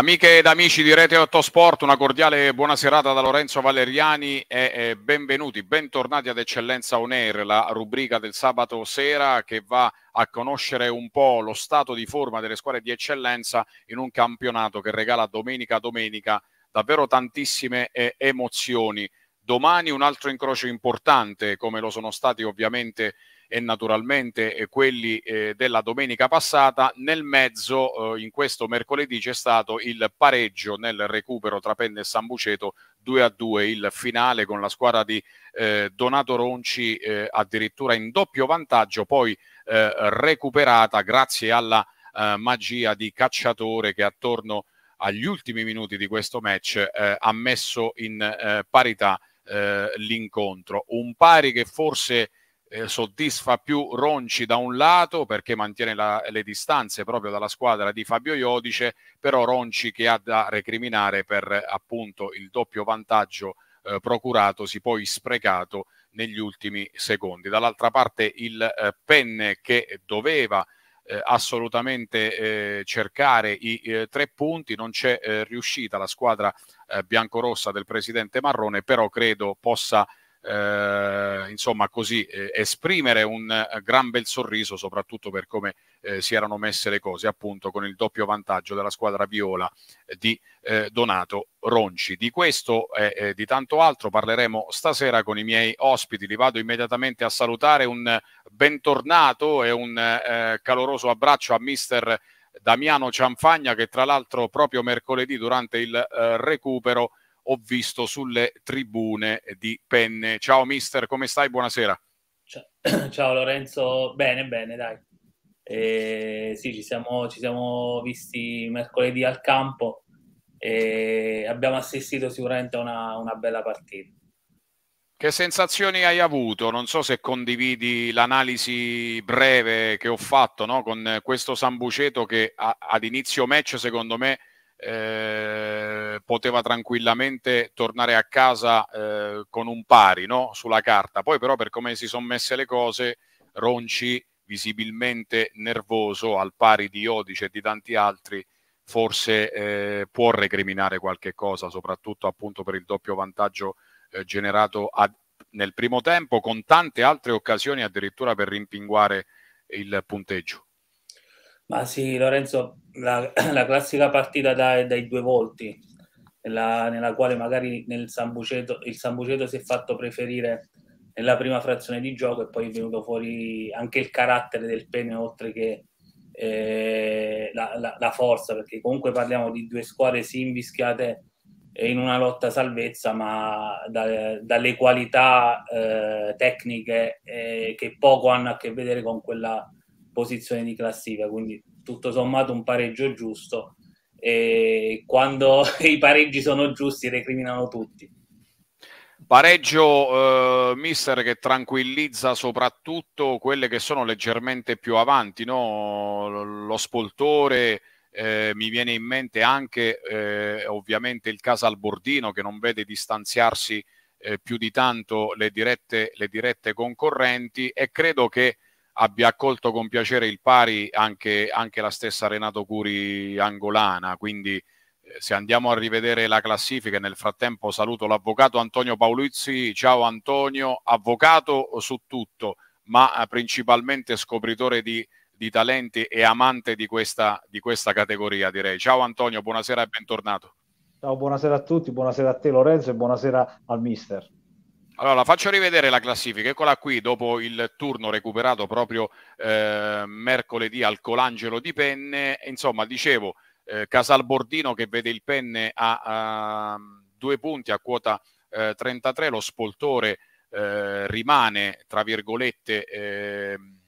Amiche ed amici di Rete 8 Sport, una cordiale buona serata da Lorenzo Valeriani e benvenuti, bentornati ad Eccellenza On Air, la rubrica del sabato sera che va a conoscere un po' lo stato di forma delle squadre di eccellenza in un campionato che regala domenica a domenica davvero tantissime eh, emozioni. Domani un altro incrocio importante, come lo sono stati ovviamente e naturalmente eh, quelli eh, della domenica passata. Nel mezzo, eh, in questo mercoledì, c'è stato il pareggio nel recupero tra Penne e Sambuceto 2 a 2 il finale con la squadra di eh, Donato Ronci eh, addirittura in doppio vantaggio poi eh, recuperata grazie alla magia di Cacciatore che attorno agli ultimi minuti di questo match ha messo in parità l'incontro un pari che forse eh, soddisfa più Ronci da un lato perché mantiene la, le distanze proprio dalla squadra di Fabio Iodice, però Ronci che ha da recriminare per appunto il doppio vantaggio eh, procuratosi poi sprecato negli ultimi secondi. Dall'altra parte il eh, Penne che doveva eh, assolutamente eh, cercare i eh, tre punti, non c'è eh, riuscita la squadra eh, biancorossa del presidente Marrone, però credo possa eh, insomma così eh, esprimere un eh, gran bel sorriso soprattutto per come eh, si erano messe le cose appunto con il doppio vantaggio della squadra viola di Donato Ronci. Di questo e di tanto altro parleremo stasera con i miei ospiti, li vado immediatamente a salutare un bentornato e un caloroso abbraccio a mister Damiano Cianfagna che tra l'altro proprio mercoledì durante il recupero ho visto sulle tribune di Penne. Ciao mister, come stai? Buonasera. Ciao, ciao Lorenzo, bene, bene, dai. Eh, sì, ci siamo, ci siamo, visti mercoledì al campo e abbiamo assistito sicuramente a una, una bella partita. Che sensazioni hai avuto? Non so se condividi l'analisi breve che ho fatto no? con questo Sambuceto che a, ad inizio match secondo me eh, poteva tranquillamente tornare a casa eh, con un pari no? sulla carta. Poi però per come si sono messe le cose, Ronci visibilmente nervoso al pari di Odice e di tanti altri forse eh, può recriminare qualche cosa, soprattutto appunto per il doppio vantaggio eh, generato ad, nel primo tempo con tante altre occasioni addirittura per rimpinguare il punteggio. Ma sì, Lorenzo, la, la classica partita dai, dai due volti, nella, nella, quale magari nel San Buceto, il San Buceto si è fatto preferire nella prima frazione di gioco e poi è venuto fuori anche il carattere del pene oltre che eh, la, la, la, forza, perché comunque parliamo di due squadre sì invischiate eh, in una lotta salvezza, ma da, dalle qualità eh, tecniche eh, che poco hanno a che vedere con quella posizione di classifica, quindi tutto sommato un pareggio giusto e quando i pareggi sono giusti recriminano tutti. Pareggio eh, mister che tranquillizza soprattutto quelle che sono leggermente più avanti, no? lo spoltore, eh, mi viene in mente anche eh, ovviamente il Casal Bordino che non vede distanziarsi eh, più di tanto le dirette, le dirette concorrenti e credo che abbia accolto con piacere il pari anche, anche la stessa Renato Curi angolana. Quindi eh, se andiamo a rivedere la classifica, nel frattempo saluto l'avvocato Antonio Paoluzzi. Ciao Antonio, avvocato su tutto, ma eh, principalmente scopritore di, di talenti e amante di questa, di questa categoria, direi. Ciao Antonio, buonasera e bentornato. Ciao, buonasera a tutti, buonasera a te Lorenzo e buonasera al mister. Allora, la faccio rivedere la classifica, eccola qui dopo il turno recuperato proprio eh, mercoledì al Colangelo di Penne. Insomma, dicevo, eh, Casalbordino che vede il Penne a, a due punti a quota eh, 33, lo Spoltore eh, rimane, tra virgolette, ehm,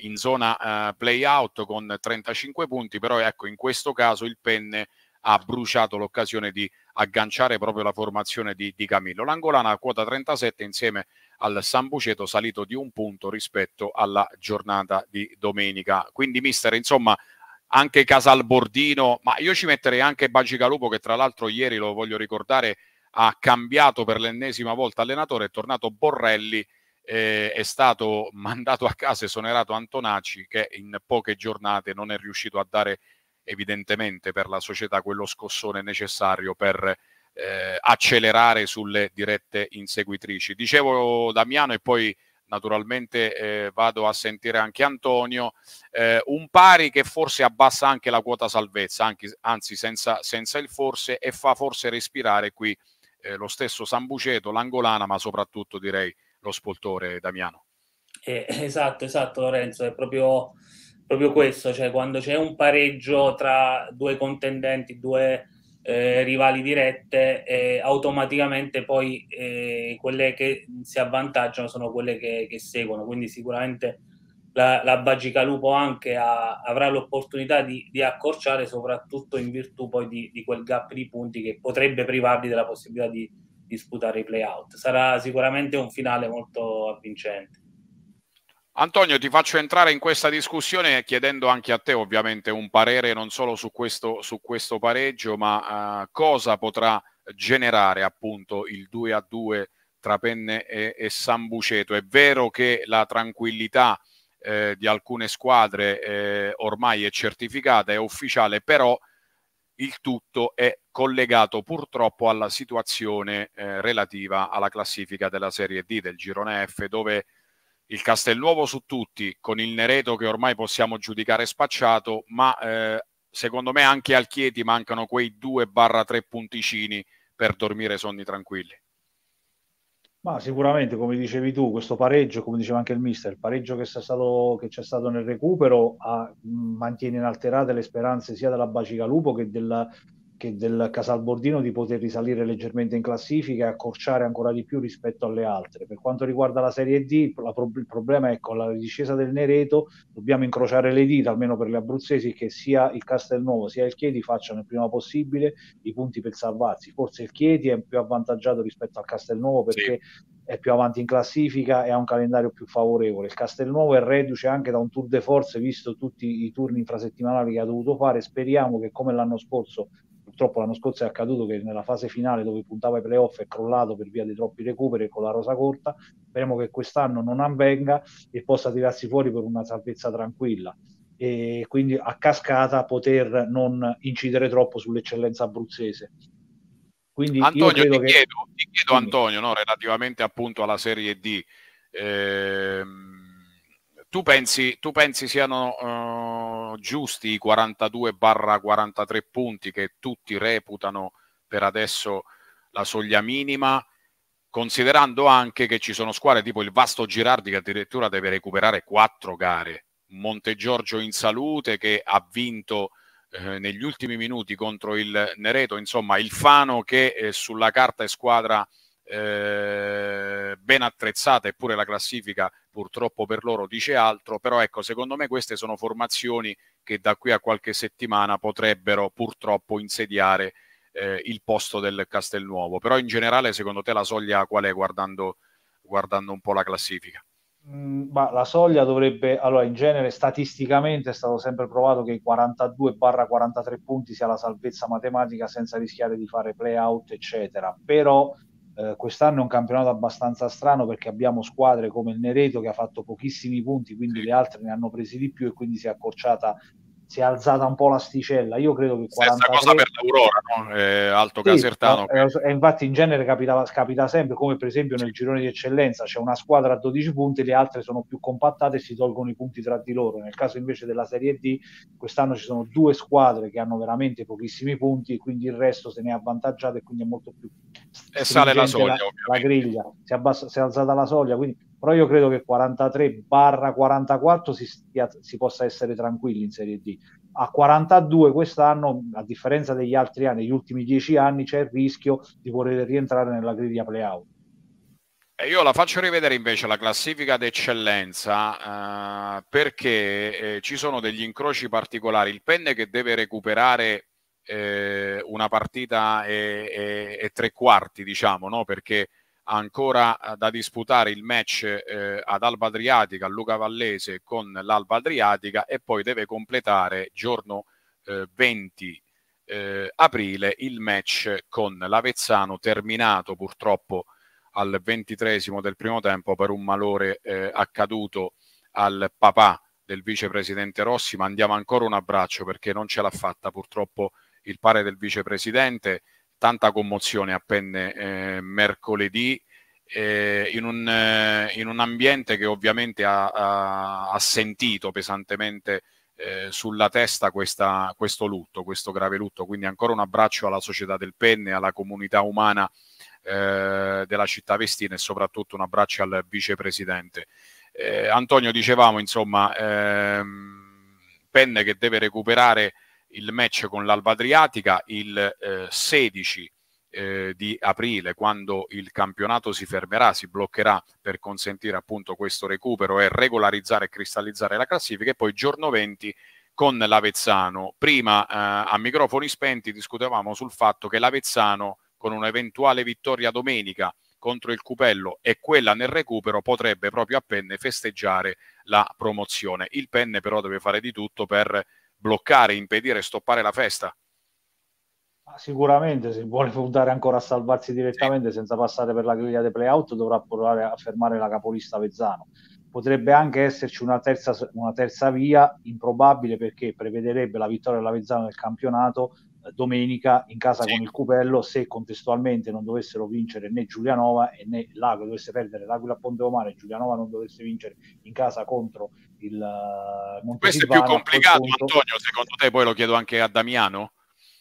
in zona eh, play-out con 35 punti, però ecco, in questo caso il Penne ha bruciato l'occasione di agganciare proprio la formazione di, di Camillo. L'Angolana a quota 37 insieme al San Buceto salito di un punto rispetto alla giornata di domenica. Quindi mister, insomma, anche Casalbordino, ma io ci metterei anche Bagigalupo che tra l'altro ieri, lo voglio ricordare, ha cambiato per l'ennesima volta allenatore, è tornato Borrelli, eh, è stato mandato a casa esonerato Antonacci che in poche giornate non è riuscito a dare evidentemente per la società quello scossone necessario per eh, accelerare sulle dirette inseguitrici. Dicevo Damiano e poi naturalmente eh, vado a sentire anche Antonio, eh, un pari che forse abbassa anche la quota salvezza, anche, anzi senza, senza, il forse, e fa forse respirare qui eh, lo stesso Sambuceto, l'Angolana, ma soprattutto direi lo Spoltore Damiano. Eh, esatto, esatto Lorenzo, è proprio proprio questo, cioè quando c'è un pareggio tra due contendenti, due eh, rivali dirette, eh, automaticamente poi eh, quelle che si avvantaggiano sono quelle che, che seguono, quindi sicuramente la, la Bagica Lupo anche ha, avrà l'opportunità di, di, accorciare, soprattutto in virtù poi di, di, quel gap di punti che potrebbe privarli della possibilità di, di disputare i playout. Sarà sicuramente un finale molto avvincente. Antonio, ti faccio entrare in questa discussione chiedendo anche a te ovviamente un parere non solo su questo, su questo pareggio, ma uh, cosa potrà generare appunto il 2 a 2 tra Penne e, e San Buceto. È vero che la tranquillità eh, di alcune squadre eh, ormai è certificata, è ufficiale, però il tutto è collegato purtroppo alla situazione eh, relativa alla classifica della Serie D del girone F, dove il Castelnuovo su tutti, con il Nereto che ormai possiamo giudicare spacciato, ma eh, secondo me anche al Chieti mancano quei 2-3 punticini per dormire sonni tranquilli. Ma sicuramente, come dicevi tu, questo pareggio, come diceva anche il mister, il pareggio che, stato, che c'è stato nel recupero ha, mantiene inalterate le speranze sia della Bacigalupo che del, che del Casalbordino di poter risalire leggermente in classifica e accorciare ancora di più rispetto alle altre. Per quanto riguarda la Serie D, la pro- il problema è con la discesa del Nereto, dobbiamo incrociare le dita, almeno per le abruzzesi, che sia il Castelnuovo sia il Chieti facciano il prima possibile i punti per salvarsi. Forse il Chieti è più avvantaggiato rispetto al Castelnuovo perché sì è più avanti in classifica e ha un calendario più favorevole. Il Castelnuovo è reduce anche da un tour de force, visto tutti i turni infrasettimanali che ha dovuto fare. Speriamo che, come l'anno scorso, Purtroppo l'anno scorso è accaduto che nella fase finale dove puntava ai playoff è crollato per via dei troppi recuperi con la rosa corta. Speriamo che quest'anno non avvenga e possa tirarsi fuori per una salvezza tranquilla e quindi a cascata poter non incidere troppo sull'eccellenza abruzzese. Quindi Antonio, ti, che... chiedo, ti chiedo Antonio, no, relativamente appunto alla Serie D, ehm, tu, pensi, tu pensi siano... Uh giusti i 42-43 punti che tutti reputano per adesso la soglia minima, considerando anche che ci sono squadre tipo il Vasto Girardi che addirittura deve recuperare quattro gare, Montegiorgio in salute che ha vinto eh, negli ultimi minuti contro il Nereto, insomma il Fano che eh, sulla carta è squadra eh, ben attrezzata, eppure la classifica purtroppo per loro dice altro, però ecco, secondo me queste sono formazioni che da qui a qualche settimana potrebbero purtroppo insediare eh, il posto del Castelnuovo. Però in generale, secondo te la soglia qual è guardando, guardando un po' la classifica? Mm, ma la soglia dovrebbe, allora in genere statisticamente è stato sempre provato che i 42-43 punti sia la salvezza matematica senza rischiare di fare play out, eccetera. Però eh, quest'anno è un campionato abbastanza strano perché abbiamo squadre come il Nereto che ha fatto pochissimi punti, quindi le altre ne hanno presi di più e quindi si è accorciata si è alzata un po' l'asticella. Io credo che 43... cosa per l'Aurora, no? eh, Alto sì, Casertano. E infatti in genere capita, capita, sempre, come per esempio nel girone di eccellenza, c'è una squadra a 12 punti, le altre sono più compattate e si tolgono i punti tra di loro. Nel caso invece della Serie D, quest'anno ci sono due squadre che hanno veramente pochissimi punti e quindi il resto se ne è avvantaggiato e quindi è molto più... E sale la soglia, la, la griglia, si, abbassa, si è alzata la soglia, quindi però io credo che 43-44 si, stia, si possa essere tranquilli in Serie D. A 42 quest'anno, a differenza degli altri anni, gli ultimi dieci anni, c'è il rischio di voler rientrare nella griglia playout. E io la faccio rivedere invece la classifica d'eccellenza eh, perché eh, ci sono degli incroci particolari. Il penne che deve recuperare eh, una partita e, e, e, tre quarti, diciamo, no? perché ancora eh, da disputare il match eh, ad Alba Adriatica, a Luca Vallese con l'Alba Adriatica e poi deve completare giorno eh, 20 eh, aprile il match con l'Avezzano terminato purtroppo al ventitresimo del primo tempo per un malore eh, accaduto al papà del vicepresidente Rossi, ma andiamo ancora un abbraccio perché non ce l'ha fatta purtroppo il pare del vicepresidente tanta commozione a Penne eh, mercoledì eh, in, un, eh, in, un, ambiente che ovviamente ha, ha, ha sentito pesantemente eh, sulla testa questa, questo lutto, questo grave lutto. Quindi ancora un abbraccio alla società del Penne, alla comunità umana eh, della città Vestina e soprattutto un abbraccio al vicepresidente. Eh, Antonio dicevamo, insomma, ehm, Penne che deve recuperare il match con l'Alba Adriatica il eh, 16 eh, di aprile, quando il campionato si fermerà, si bloccherà per consentire appunto questo recupero e regolarizzare e cristallizzare la classifica e poi giorno 20 con l'Avezzano. Prima eh, a microfoni spenti discutevamo sul fatto che l'Avezzano con un'eventuale vittoria domenica contro il Cupello e quella nel recupero potrebbe proprio a Penne festeggiare la promozione. Il Penne però deve fare di tutto per bloccare, impedire, stoppare la festa? Sicuramente, se vuole puntare ancora a salvarsi direttamente senza passare per la griglia dei playout, dovrà provare a fermare la capolista Vezzano. Potrebbe anche esserci una terza, una terza via, improbabile perché prevederebbe la vittoria della Vezzano nel campionato, domenica in casa sì. con il Cupello se contestualmente non dovessero vincere né Giulianova e né Lago dovesse perdere l'Aquila Ponte Romano Giulianova non dovesse vincere in casa contro il Montesilvano eh, questo è più complicato Antonio secondo te poi lo chiedo anche a Damiano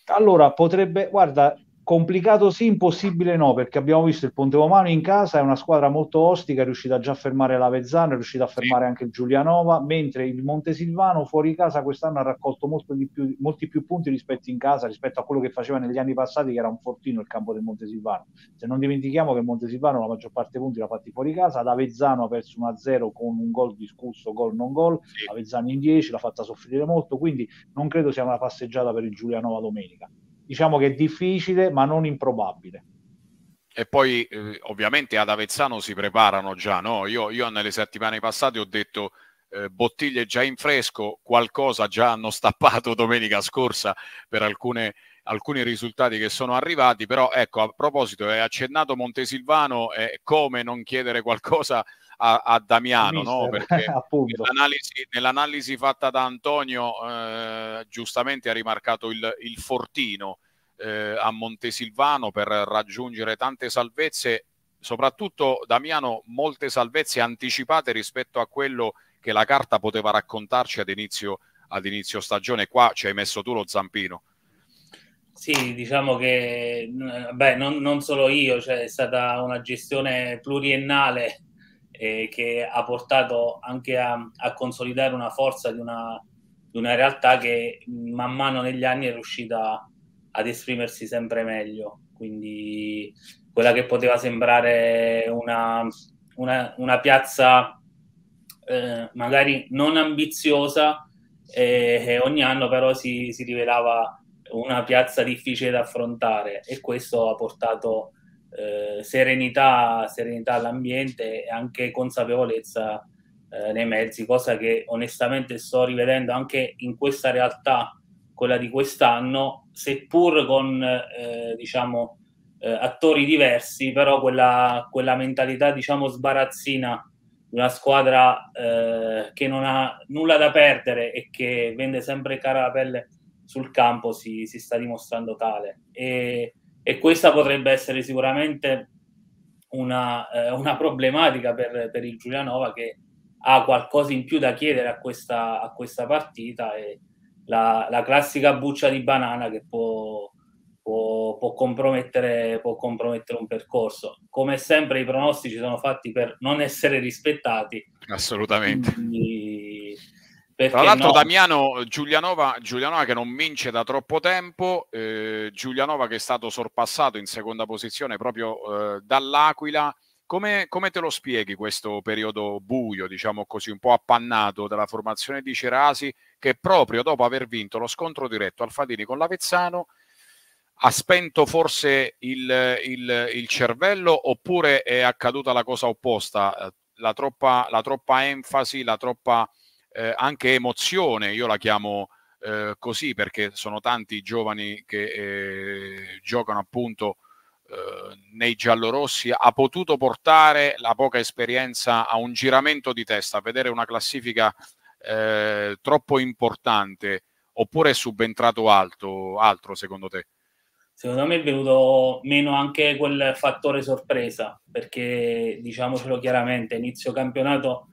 allora potrebbe guarda Complicato sì, impossibile no, perché abbiamo visto il Ponte Romano in casa, è una squadra molto ostica, è riuscita già a fermare l'Avezzano, è riuscita a fermare anche il Giulianova, mentre il Montesilvano fuori casa quest'anno ha raccolto più, molti più punti rispetto in casa, rispetto a quello che faceva negli anni passati, che era un fortino il campo del Montesilvano. Se non dimentichiamo che il Montesilvano la maggior parte dei punti l'ha fatti fuori casa, ad Avezzano ha perso 1-0 con un gol discusso, gol non gol, Avezzano in 10 l'ha fatta soffrire molto, quindi non credo sia una passeggiata per il Giulianova domenica diciamo che è difficile ma non improbabile. E poi eh, ovviamente ad Avezzano si preparano già, no? Io, io nelle settimane passate ho detto eh, bottiglie già in fresco, qualcosa già hanno stappato domenica scorsa per alcune, alcuni risultati che sono arrivati, però ecco a proposito è accennato Montesilvano, eh, come non chiedere qualcosa a, a Damiano, no? perché nell'analisi, nell'analisi, fatta da Antonio eh, giustamente ha rimarcato il, il fortino eh, a Montesilvano per raggiungere tante salvezze, soprattutto Damiano molte salvezze anticipate rispetto a quello che la carta poteva raccontarci ad inizio, ad inizio stagione, qua ci hai messo tu lo zampino. Sì, diciamo che beh, non, non, solo io, cioè è stata una gestione pluriennale eh, che ha portato anche a, a consolidare una forza di una, di una, realtà che man mano negli anni è riuscita ad esprimersi sempre meglio. Quindi quella che poteva sembrare una, una, una piazza eh, magari non ambiziosa, eh, ogni anno però si, si rivelava una piazza difficile da affrontare e questo ha portato eh, serenità, serenità, all'ambiente e anche consapevolezza eh, nei mezzi, cosa che onestamente sto rivedendo anche in questa realtà, quella di quest'anno, seppur con eh, diciamo, eh, attori diversi, però quella, quella mentalità diciamo sbarazzina di una squadra eh, che non ha nulla da perdere e che vende sempre cara la pelle sul campo si, si sta dimostrando tale. E, e questa potrebbe essere sicuramente una, eh, una problematica per, per, il Giulianova che ha qualcosa in più da chiedere a questa, a questa partita e la, la, classica buccia di banana che può, può, può, compromettere, può compromettere un percorso. Come sempre i pronostici sono fatti per non essere rispettati. Assolutamente. Quindi, perché Tra l'altro, no? Damiano Giulianova, Giulianova, che non vince da troppo tempo, eh, Giulianova che è stato sorpassato in seconda posizione proprio eh, dall'Aquila. Come, come, te lo spieghi questo periodo buio, diciamo così, un po' appannato della formazione di Cerasi, che proprio dopo aver vinto lo scontro diretto Alfadini con l'Avezzano ha spento forse il, il, il cervello oppure è accaduta la cosa opposta, la troppa, la troppa enfasi, la troppa eh, anche emozione, io la chiamo eh, così perché sono tanti i giovani che eh, giocano appunto eh, nei giallorossi, ha potuto portare la poca esperienza a un giramento di testa, a vedere una classifica eh, troppo importante oppure è subentrato alto, altro secondo te? secondo me è venuto meno anche quel fattore sorpresa, perché diciamocelo chiaramente, inizio campionato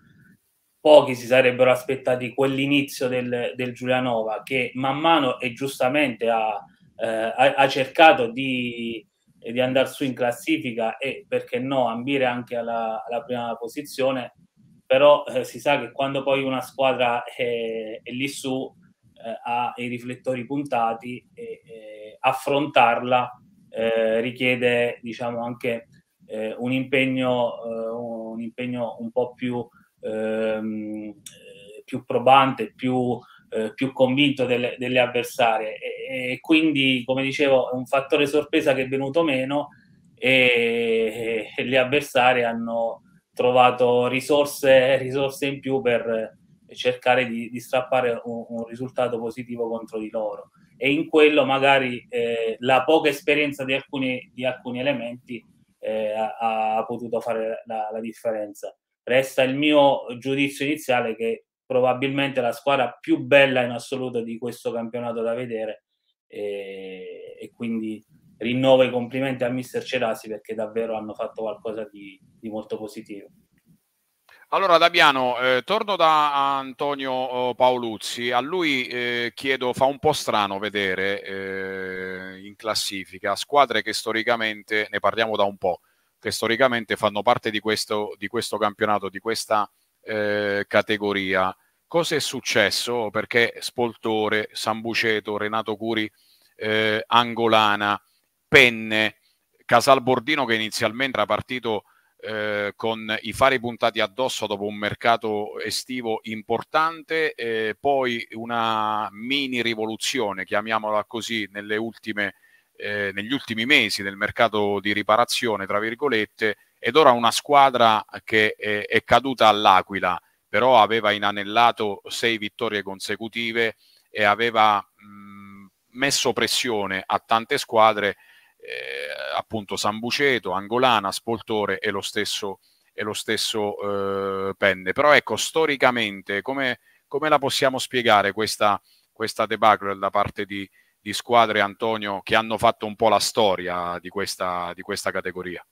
pochi si sarebbero aspettati quell'inizio del, del Giulianova che man mano e giustamente ha, eh, ha, ha cercato di, di andare su in classifica e perché no ambire anche alla, alla prima posizione però eh, si sa che quando poi una squadra è, eh, è lì su eh, ha i riflettori puntati e, e eh, affrontarla eh, richiede diciamo anche eh, un impegno, un impegno un po' più ehm, più probante, più, eh, più convinto delle, delle avversarie. E, e, quindi, come dicevo, è un fattore sorpresa che è venuto meno e, e le avversarie hanno trovato risorse, risorse in più per eh, cercare di, di strappare un, un, risultato positivo contro di loro e in quello magari eh, la poca esperienza di alcuni, di alcuni elementi eh, ha, ha, potuto fare la, la differenza resta il mio giudizio iniziale che probabilmente la squadra più bella in assoluto di questo campionato da vedere e, e quindi rinnovo i complimenti a mister Cerasi perché davvero hanno fatto qualcosa di, di molto positivo. Allora Dabiano, eh, torno da Antonio eh, Paoluzzi, a lui eh, chiedo, fa un po' strano vedere eh, in classifica squadre che storicamente, ne parliamo da un po', che storicamente fanno parte di questo, di questo campionato, di questa eh, categoria. Cosa è successo? Perché Spoltore, Sambuceto, Renato Curi, eh, Angolana, Penne, Casalbordino che inizialmente era partito eh, con i fari puntati addosso dopo un mercato estivo importante, eh, poi una mini rivoluzione, chiamiamola così, nelle ultime eh, negli ultimi mesi del mercato di riparazione, tra virgolette, ed ora una squadra che è, è caduta all'Aquila, però aveva inanellato sei vittorie consecutive e aveva mh, messo pressione a tante squadre, eh, appunto San Buceto, Angolana, Spoltore e lo stesso, e lo stesso eh, Penne. Però ecco, storicamente, come, come la possiamo spiegare questa, questa debacle da parte di, di squadre, Antonio, che hanno fatto un po' la storia di questa, di questa categoria.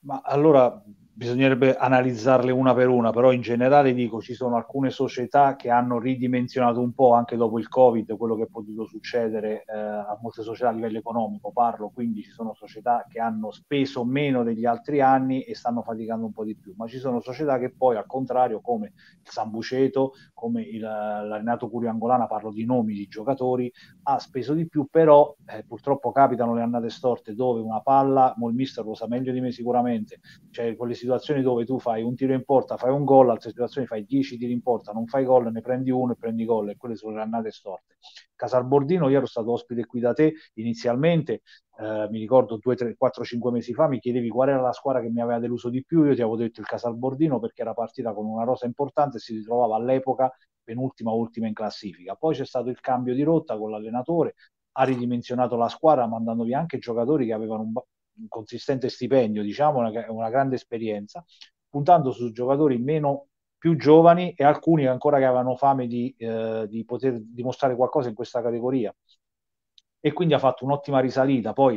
Ma allora bisognerebbe analizzarle una per una, però in generale dico ci sono alcune società che hanno ridimensionato un po' anche dopo il Covid quello che è potuto succedere eh, a molte società a livello economico, parlo quindi ci sono società che hanno speso meno degli altri anni e stanno faticando un po' di più, ma ci sono società che poi al contrario come il San Buceto, come il, l'Arenato Curiangolana, parlo di nomi di giocatori, ha speso di più, però eh, purtroppo capitano le annate storte dove una palla, Molmister lo sa meglio di me sicuramente, cioè quelle situazioni situazioni dove tu fai un tiro in porta, fai un gol, altre situazioni fai 10 tiri in porta, non fai gol, ne prendi uno e prendi gol, e quelle sono le annate storte. Casalbordino, io ero stato ospite qui da te inizialmente, eh, mi ricordo 2, 3, 4, 5 mesi fa, mi chiedevi qual era la squadra che mi aveva deluso di più, io ti avevo detto il Casalbordino perché era partita con una rosa importante e si ritrovava all'epoca penultima ultima in classifica. Poi c'è stato il cambio di rotta con l'allenatore, ha ridimensionato la squadra mandandovi anche giocatori che avevano un, un consistente stipendio, diciamo una, una grande esperienza, puntando su giocatori meno più giovani e alcuni ancora che avevano fame di, eh, di, poter dimostrare qualcosa in questa categoria. E quindi ha fatto un'ottima risalita. Poi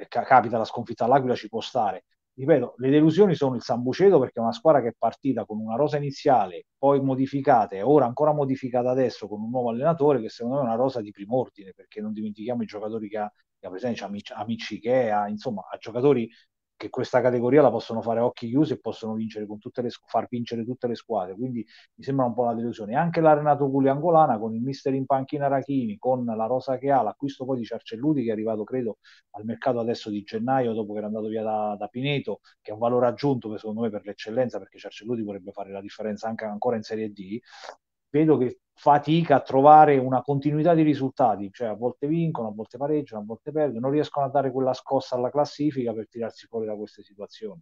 eh, capita la sconfitta all'Aquila, ci può stare. Ripeto, le delusioni sono il Sambuceto perché è una squadra che è partita con una rosa iniziale, poi modificata e ora ancora modificata adesso con un nuovo allenatore che secondo me è una rosa di prim'ordine perché non dimentichiamo i giocatori che ha presenza amici, amici ha insomma, a giocatori che questa categoria la possono fare a occhi chiusi e possono vincere con tutte le, far vincere tutte le squadre. Quindi mi sembra un po' la delusione. Anche la Renato Gulli Angolana con il mister in panchina Rachini, con la rosa che ha, l'acquisto poi di Ciarcelluti che è arrivato credo al mercato adesso di gennaio dopo che era andato via da, da Pineto, che è un valore aggiunto secondo me per l'eccellenza perché Ciarcelluti vorrebbe fare la differenza anche ancora in Serie D. Vedo che fatica a trovare una continuità di risultati, cioè a volte vincono, a volte pareggiano, a volte perdono, non riescono a dare quella scossa alla classifica per tirarsi fuori da queste situazioni.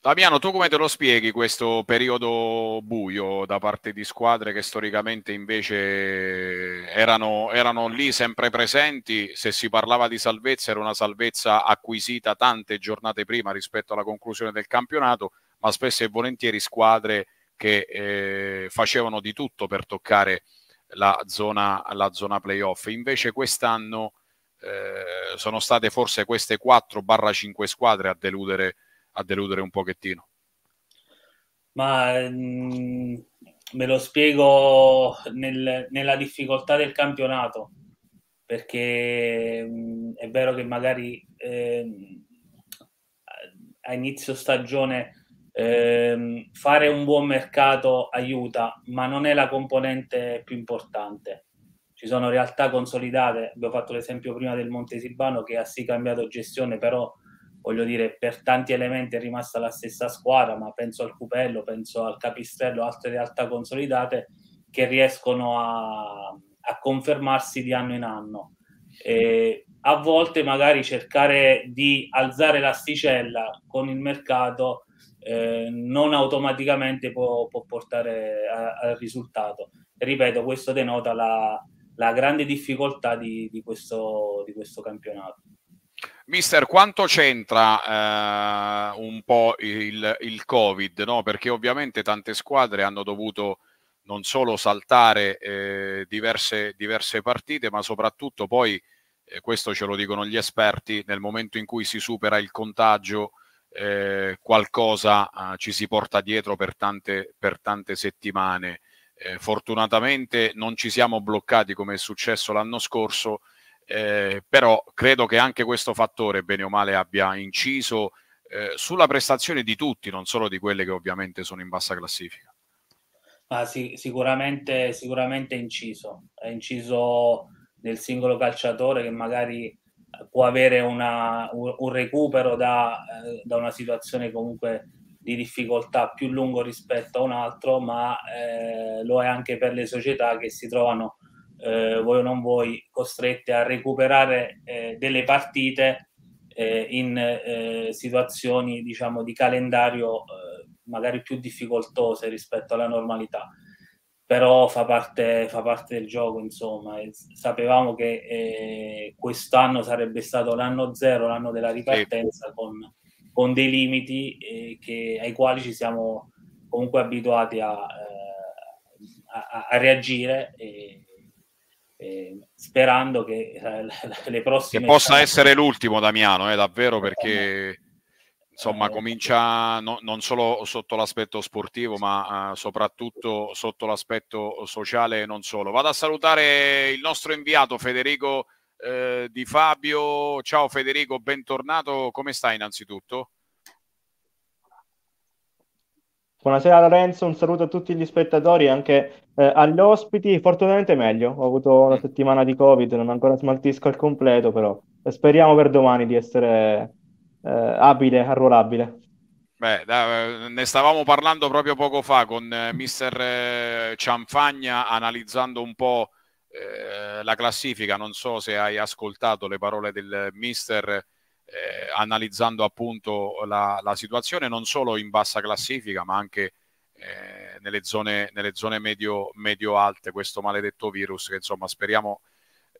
Damiano, tu come te lo spieghi questo periodo buio da parte di squadre che storicamente invece erano, erano, lì sempre presenti? Se si parlava di salvezza era una salvezza acquisita tante giornate prima rispetto alla conclusione del campionato, ma spesso e volentieri squadre che eh, facevano di tutto per toccare la zona, la zona playoff. Invece quest'anno eh, sono state forse queste 4-5 squadre a deludere, a deludere un pochettino. Ma mh, mm, me lo spiego nel, nella difficoltà del campionato, perché mh, mm, è vero che magari eh, a inizio stagione eh, fare un buon mercato aiuta, ma non è la componente più importante. Ci sono realtà consolidate, abbiamo fatto l'esempio prima del Montesibano che ha sì cambiato gestione, però voglio dire per tanti elementi è rimasta la stessa squadra, ma penso al Cupello, penso al Capistrello, altre realtà consolidate che riescono a, a confermarsi di anno in anno. E a volte magari cercare di alzare l'asticella con il mercato eh, non automaticamente può, può portare al risultato. Ripeto, questo denota la, la grande difficoltà di, di, questo, di questo campionato. Mister, quanto c'entra eh, un po' il, il Covid? No? Perché ovviamente tante squadre hanno dovuto non solo saltare eh, diverse, diverse, partite, ma soprattutto poi, eh, questo ce lo dicono gli esperti, nel momento in cui si supera il contagio eh, qualcosa eh, ci si porta dietro per tante, per tante settimane. Eh, fortunatamente non ci siamo bloccati come è successo l'anno scorso, eh, però credo che anche questo fattore, bene o male, abbia inciso eh, sulla prestazione di tutti, non solo di quelle che ovviamente sono in bassa classifica. Ah, sì, sicuramente, sicuramente inciso. È inciso nel singolo calciatore che magari può avere una, un recupero da, eh, da, una situazione comunque di difficoltà più lungo rispetto a un altro, ma eh, lo è anche per le società che si trovano, eh, voi o non voi, costrette a recuperare eh, delle partite eh, in eh, situazioni diciamo, di calendario magari più difficoltose rispetto alla normalità però fa parte, fa parte del gioco, insomma. E sapevamo che eh, quest'anno sarebbe stato l'anno zero, l'anno della ripartenza, sì. con, con, dei limiti eh, che, ai quali ci siamo comunque abituati a, eh, a, a reagire. E, sperando che eh, le prossime che possa essere l'ultimo Damiano eh, davvero perché eh, insomma certo. comincia no, non solo sotto l'aspetto sportivo ma uh, soprattutto sotto l'aspetto sociale e non solo. Vado a salutare il nostro inviato Federico eh, Di Fabio. Ciao Federico, bentornato. Come stai innanzitutto? Buonasera Lorenzo, un saluto a tutti gli spettatori e anche eh, agli ospiti. Fortunatamente meglio, ho avuto una mm. settimana di Covid, non ancora smaltisco al completo, però speriamo per domani di essere eh, abile, arruolabile. Beh, da, eh, ne stavamo parlando proprio poco fa con eh, mister eh, Cianfagna analizzando un po' eh, la classifica. Non so se hai ascoltato le parole del mister eh, analizzando appunto la, la, situazione non solo in bassa classifica ma anche eh, nelle zone, nelle zone medio, medio, alte questo maledetto virus che insomma speriamo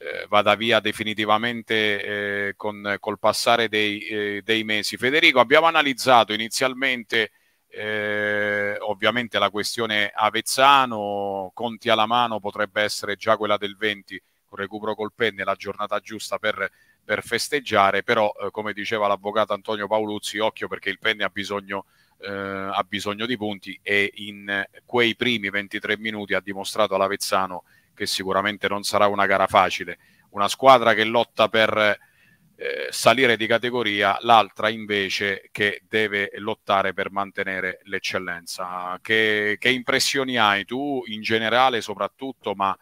eh, vada via definitivamente eh, con, col passare dei, eh, dei, mesi. Federico, abbiamo analizzato inizialmente eh, ovviamente la questione Avezzano, conti alla mano potrebbe essere già quella del 20, un recupero col penne, la giornata giusta per, per festeggiare, però eh, come diceva l'avvocato Antonio Paoluzzi, occhio perché il penne ha bisogno Uh, ha bisogno di punti e in quei primi 23 minuti ha dimostrato all'Avezzano che sicuramente non sarà una gara facile. Una squadra che lotta per eh, salire di categoria, l'altra invece che deve lottare per mantenere l'eccellenza. Che, che, impressioni hai tu in generale soprattutto, ma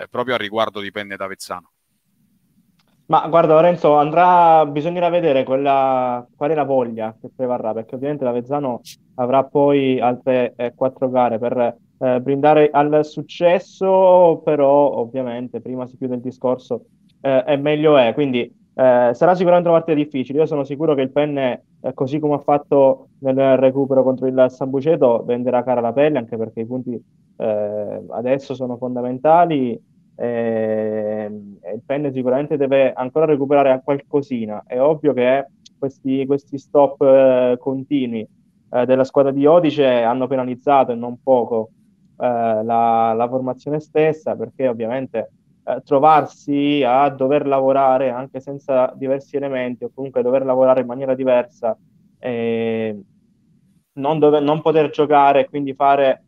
eh, proprio a riguardo dipende da d'Avezzano? Ma guarda Lorenzo, andrà, bisognerà vedere quella, qual è la voglia che prevarrà, perché ovviamente l'Avezzano avrà poi altre eh, quattro gare per eh, brindare al successo, però ovviamente prima si chiude il discorso eh, e meglio è. Quindi eh, sarà sicuramente una partita difficile. Io sono sicuro che il Penne, eh, così come ha fatto nel recupero contro il San Buceto, venderà cara la pelle, anche perché i punti eh, adesso sono fondamentali. Ehm, e il Penne sicuramente deve ancora recuperare qualcosina. È ovvio che questi, questi stop eh, continui eh, della squadra di Odice hanno penalizzato e non poco eh, la, la, formazione stessa, perché ovviamente eh, trovarsi a dover lavorare anche senza diversi elementi o comunque dover lavorare in maniera diversa, eh, non, dove, non, poter giocare, quindi fare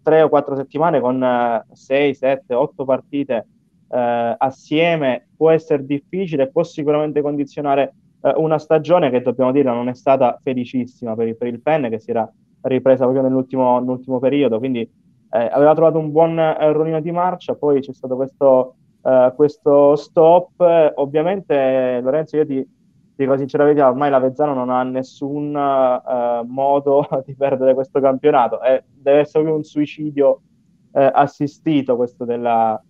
tre o quattro settimane con 6, 7, 8 partite eh, assieme può essere difficile, può sicuramente condizionare eh, una stagione che dobbiamo dire non è stata felicissima per il, per il Pen che si era ripresa proprio nell'ultimo, nell'ultimo periodo, quindi eh, aveva trovato un buon eh, rollino di marcia, poi c'è stato questo, eh, questo stop. Eh, ovviamente, Lorenzo, io ti dico la sincera verità, ormai l'Avezzano non ha nessun eh, modo di perdere questo campionato, eh, deve essere un suicidio eh, assistito questo della,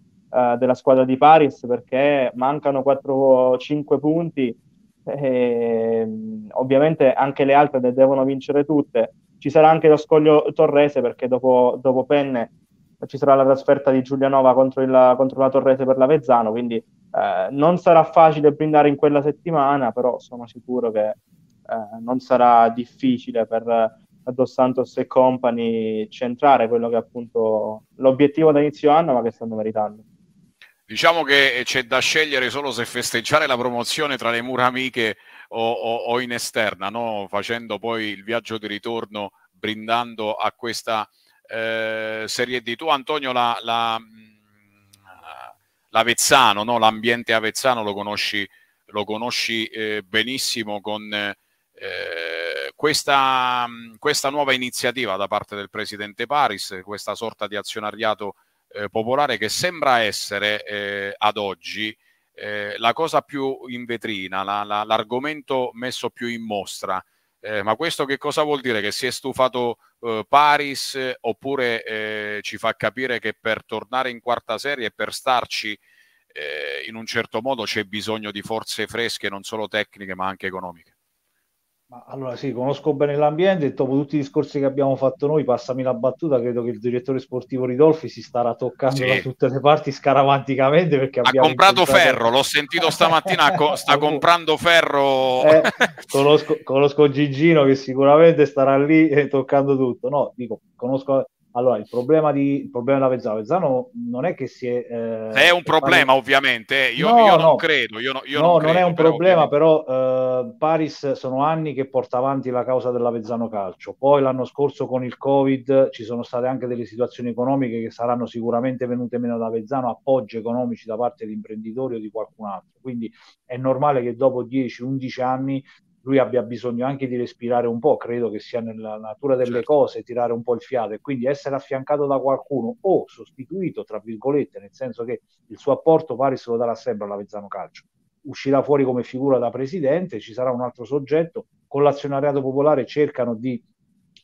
della, squadra di Paris perché mancano 4-5 punti. E, ehm, ovviamente anche le altre le devono vincere tutte ci sarà anche lo scoglio torrese perché dopo, dopo Penne ci sarà la trasferta di Giulianova contro, il, contro la Torrese per la Vezzano quindi eh, non sarà facile blindare in quella settimana, però sono sicuro che eh, non sarà difficile per eh, Dos Santos e Company centrare quello che è appunto l'obiettivo da inizio anno, ma che stanno meritando. Diciamo che c'è da scegliere solo se festeggiare la promozione tra le mura amiche o, o, o in esterna, no? facendo poi il viaggio di ritorno brindando a questa eh, Serie di Tu Antonio la, la, mm, l'Avezzano, no? l'ambiente Avezzano lo conosci, lo conosci eh, benissimo con eh, questa, mm, questa, nuova iniziativa da parte del Presidente Paris, questa sorta di azionariato eh, popolare che sembra essere eh, ad oggi eh, la cosa più in vetrina, la, la, l'argomento messo più in mostra. Eh, ma questo che cosa vuol dire? Che si è stufato eh, Paris oppure eh, ci fa capire che per tornare in quarta serie e per starci eh, in un certo modo c'è bisogno di forze fresche, non solo tecniche ma anche economiche? allora sì, conosco bene l'ambiente e dopo tutti i discorsi che abbiamo fatto noi, passami la battuta, credo che il direttore sportivo Ridolfi si starà toccando sì. da tutte le parti scaravanticamente. perché ha comprato incontrato... ferro, l'ho sentito stamattina, co- sta comprando ferro. Eh, conosco, conosco Gigino che sicuramente starà lì eh, toccando tutto, no, dico, conosco allora, il problema, di, il problema da Vezzano, Vezzano non è che si è... Eh, è un problema Paris... ovviamente, eh. io, no, io non credo. Io no, io no non, credo, non, è un però, problema, ovviamente. però eh, Paris sono anni che porta avanti la causa dell'Avezzano Calcio. Poi l'anno scorso con il Covid ci sono state anche delle situazioni economiche che saranno sicuramente venute meno da Vezzano, appoggi economici da parte di imprenditori o di qualcun altro. Quindi è normale che dopo 10-11 anni lui abbia bisogno anche di respirare un po', credo che sia nella natura delle certo. cose tirare un po' il fiato e quindi essere affiancato da qualcuno o sostituito, tra virgolette, nel senso che il suo apporto pari se lo darà sempre all'Avezzano Calcio. Uscirà fuori come figura da presidente, ci sarà un altro soggetto, con l'azionariato popolare cercano di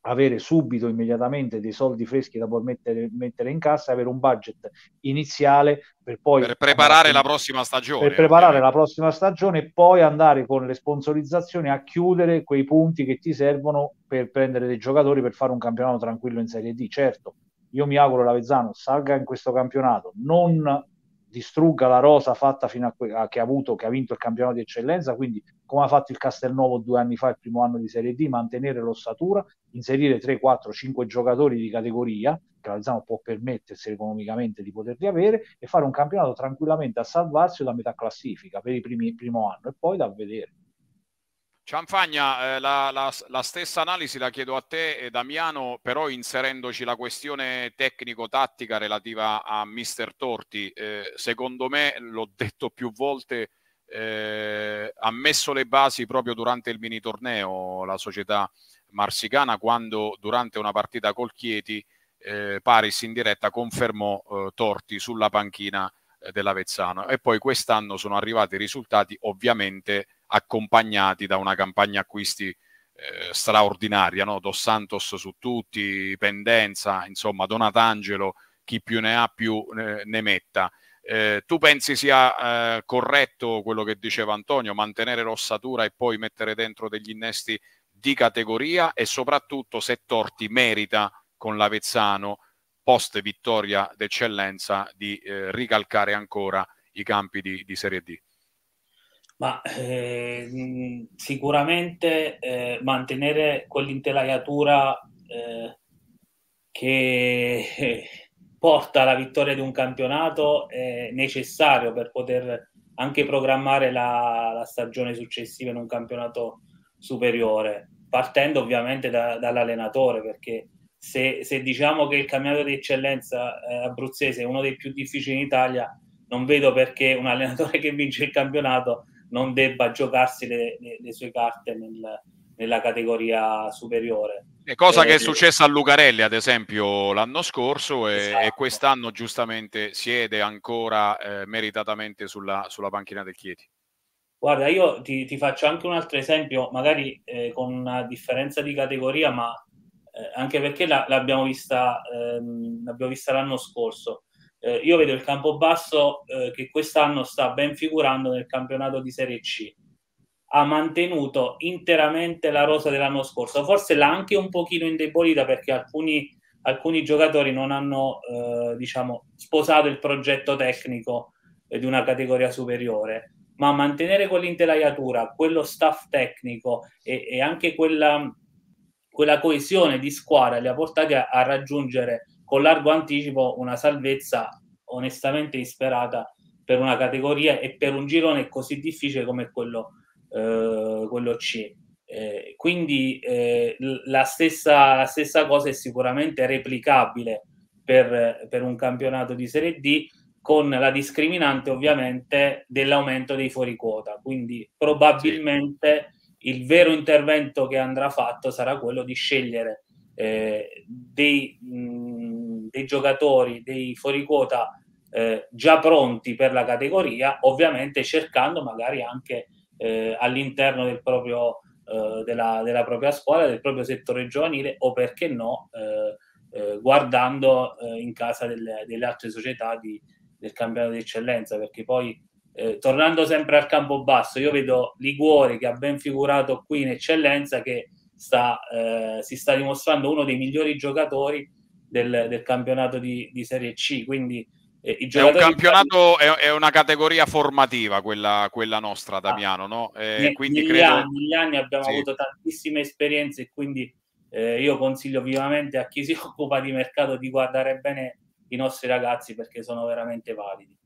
avere subito, immediatamente, dei soldi freschi da poter mettere, mettere in cassa, avere un budget iniziale per poi... Per preparare andare, la prossima stagione. Per preparare ovviamente. la prossima stagione e poi andare con le sponsorizzazioni a chiudere quei punti che ti servono per prendere dei giocatori per fare un campionato tranquillo in Serie D. Certo, io mi auguro che l'Avezzano salga in questo campionato, non distrugga la rosa fatta fino a que- a che, ha avuto, che ha vinto il campionato di eccellenza, quindi come ha fatto il Castelnuovo due anni fa, il primo anno di Serie D, mantenere l'ossatura, inserire 3, 4, 5 giocatori di categoria, che la Lenzano può permettersi economicamente di poterli avere, e fare un campionato tranquillamente a salvarsi da metà classifica per il primo anno e poi da vedere. Cianfagna, eh, la, la, la, stessa analisi la chiedo a te, eh, Damiano, però inserendoci la questione tecnico-tattica relativa a Mister Torti. Eh, secondo me, l'ho detto più volte, eh, ha messo le basi proprio durante il mini torneo la società marsicana quando durante una partita col Chieti eh, Paris in diretta confermò eh, Torti sulla panchina eh, dell'Avezzano e poi quest'anno sono arrivati i risultati ovviamente accompagnati da una campagna acquisti eh, straordinaria, no? Dos Santos su tutti, Pendenza, insomma Donatangelo, chi più ne ha più eh, ne metta. Eh, tu pensi sia eh, corretto quello che diceva Antonio, mantenere l'ossatura e poi mettere dentro degli innesti di categoria e soprattutto se Torti merita con l'Avezzano post vittoria d'eccellenza di eh, ricalcare ancora i campi di, di Serie D? Ma eh, sicuramente eh, mantenere quell'intelaiatura eh, che porta alla vittoria di un campionato è necessario per poter anche programmare la, la stagione successiva in un campionato superiore, partendo ovviamente da, dall'allenatore, perché se, se, diciamo che il campionato di eccellenza eh, abruzzese è uno dei più difficili in Italia, non vedo perché un allenatore che vince il campionato non debba giocarsi le, le, le sue carte nel, nella categoria superiore. E cosa eh, che è successa a Lucarelli, ad esempio, l'anno scorso e, esatto. e quest'anno giustamente siede ancora eh, meritatamente sulla, sulla, panchina del Chieti. Guarda, io ti, ti faccio anche un altro esempio, magari eh, con una differenza di categoria, ma eh, anche perché la, l'abbiamo, vista, ehm, l'abbiamo, vista, l'anno scorso. Eh, io vedo il Campobasso eh, che quest'anno sta ben figurando nel campionato di Serie C ha mantenuto interamente la rosa dell'anno scorso, forse l'ha anche un pochino indebolita perché alcuni, alcuni giocatori non hanno eh, diciamo, sposato il progetto tecnico eh, di una categoria superiore, ma mantenere quell'intelaiatura, quello staff tecnico e, e anche quella, quella, coesione di squadra li ha portati a, a raggiungere con largo anticipo una salvezza onestamente disperata per una categoria e per un girone così difficile come quello eh, quello C. Eh, quindi eh, la, stessa, la, stessa, cosa è sicuramente replicabile per, per, un campionato di Serie D con la discriminante ovviamente dell'aumento dei fuori quota. Quindi probabilmente sì. il vero intervento che andrà fatto sarà quello di scegliere eh, dei, mh, dei, giocatori, dei fuori quota eh, già pronti per la categoria, ovviamente cercando magari anche eh, all'interno del proprio, eh, della, della, propria scuola, del proprio settore giovanile o perché no, eh, eh guardando eh, in casa delle, delle altre società di, del campionato di eccellenza, perché poi eh, tornando sempre al campo basso, io vedo Liguori che ha ben figurato qui in eccellenza che sta, si sta dimostrando uno dei migliori giocatori del, del campionato di, di Serie C, quindi eh, è un campionato, italiani... è, una categoria formativa quella, quella nostra, ah. Damiano. Ah, no? eh, ne, negli, credo... anni, negli, anni, abbiamo sì. avuto tantissime esperienze quindi eh, io consiglio vivamente a chi si occupa di mercato di guardare bene i nostri ragazzi perché sono veramente validi.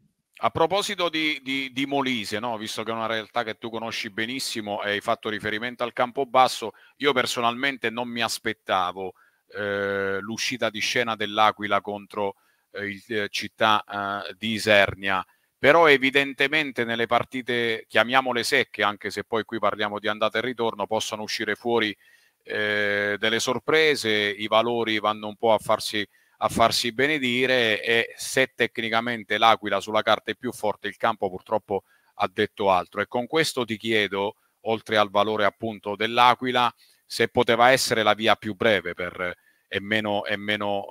A proposito di, di, di Molise, no? visto che è una realtà che tu conosci benissimo e hai fatto riferimento al campo basso, io personalmente non mi aspettavo eh, l'uscita di scena dell'Aquila contro eh, il eh, città eh, di Isernia però evidentemente nelle partite, chiamiamole secche, anche se poi qui parliamo di andata e ritorno, possono uscire fuori eh, delle sorprese, i valori vanno un po' a farsi, a farsi, benedire e se tecnicamente l'Aquila sulla carta è più forte, il campo purtroppo ha detto altro. E con questo ti chiedo, oltre al valore appunto dell'Aquila, se poteva essere la via più breve per e meno, e meno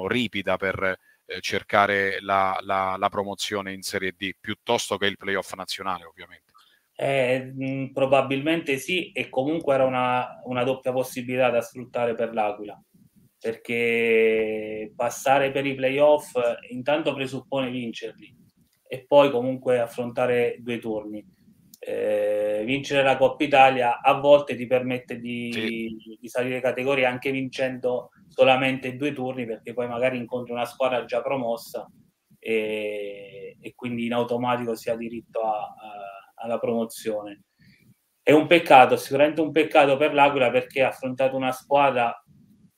uh, ripida per eh, cercare la, la, la, promozione in Serie D, piuttosto che il playoff nazionale ovviamente. Eh, mh, probabilmente sì, e comunque era una, una doppia possibilità da sfruttare per l'Aquila perché passare per i playoff intanto presuppone vincerli e poi comunque affrontare due turni eh, vincere la Coppa Italia a volte ti permette di, sì. di salire categoria anche vincendo solamente due turni perché poi magari incontri una squadra già promossa e, e quindi in automatico si ha diritto a, a, alla promozione. È un peccato, sicuramente un peccato per l'Aquila perché ha affrontato una squadra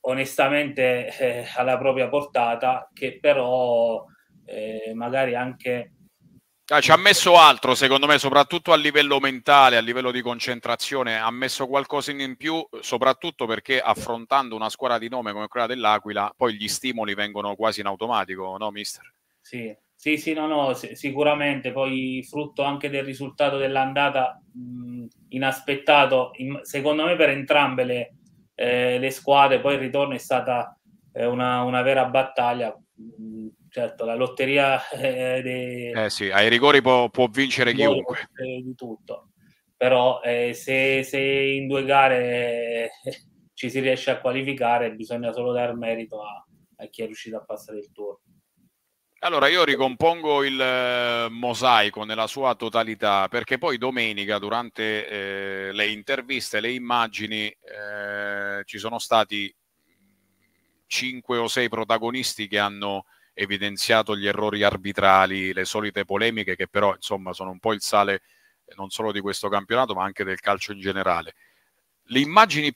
onestamente eh, alla propria portata che però eh, magari anche Ah, ci ha messo altro, secondo me, soprattutto a livello mentale, a livello di concentrazione, ha messo qualcosa in più, soprattutto perché affrontando una squadra di nome come quella dell'Aquila, poi gli stimoli vengono quasi in automatico, no, mister? Sì, sì, sì no, no, sicuramente, poi frutto anche del risultato dell'andata mh, inaspettato, in, secondo me per entrambe le, eh, le, squadre, poi il ritorno è stata eh, una, una vera battaglia. Mh, certo, la lotteria eh, dei, eh sì, ai rigori può, può vincere chiunque. Di tutto. Però eh, se, se, in due gare eh, ci si riesce a qualificare, bisogna solo dare merito a, a chi è riuscito a passare il turno. Allora io ricompongo il eh, mosaico nella sua totalità perché poi domenica durante eh, le interviste, le immagini, eh, ci sono stati cinque o sei protagonisti che hanno evidenziato gli errori arbitrali, le solite polemiche che però insomma sono un po' il sale eh, non solo di questo campionato ma anche del calcio in generale. L'immagine,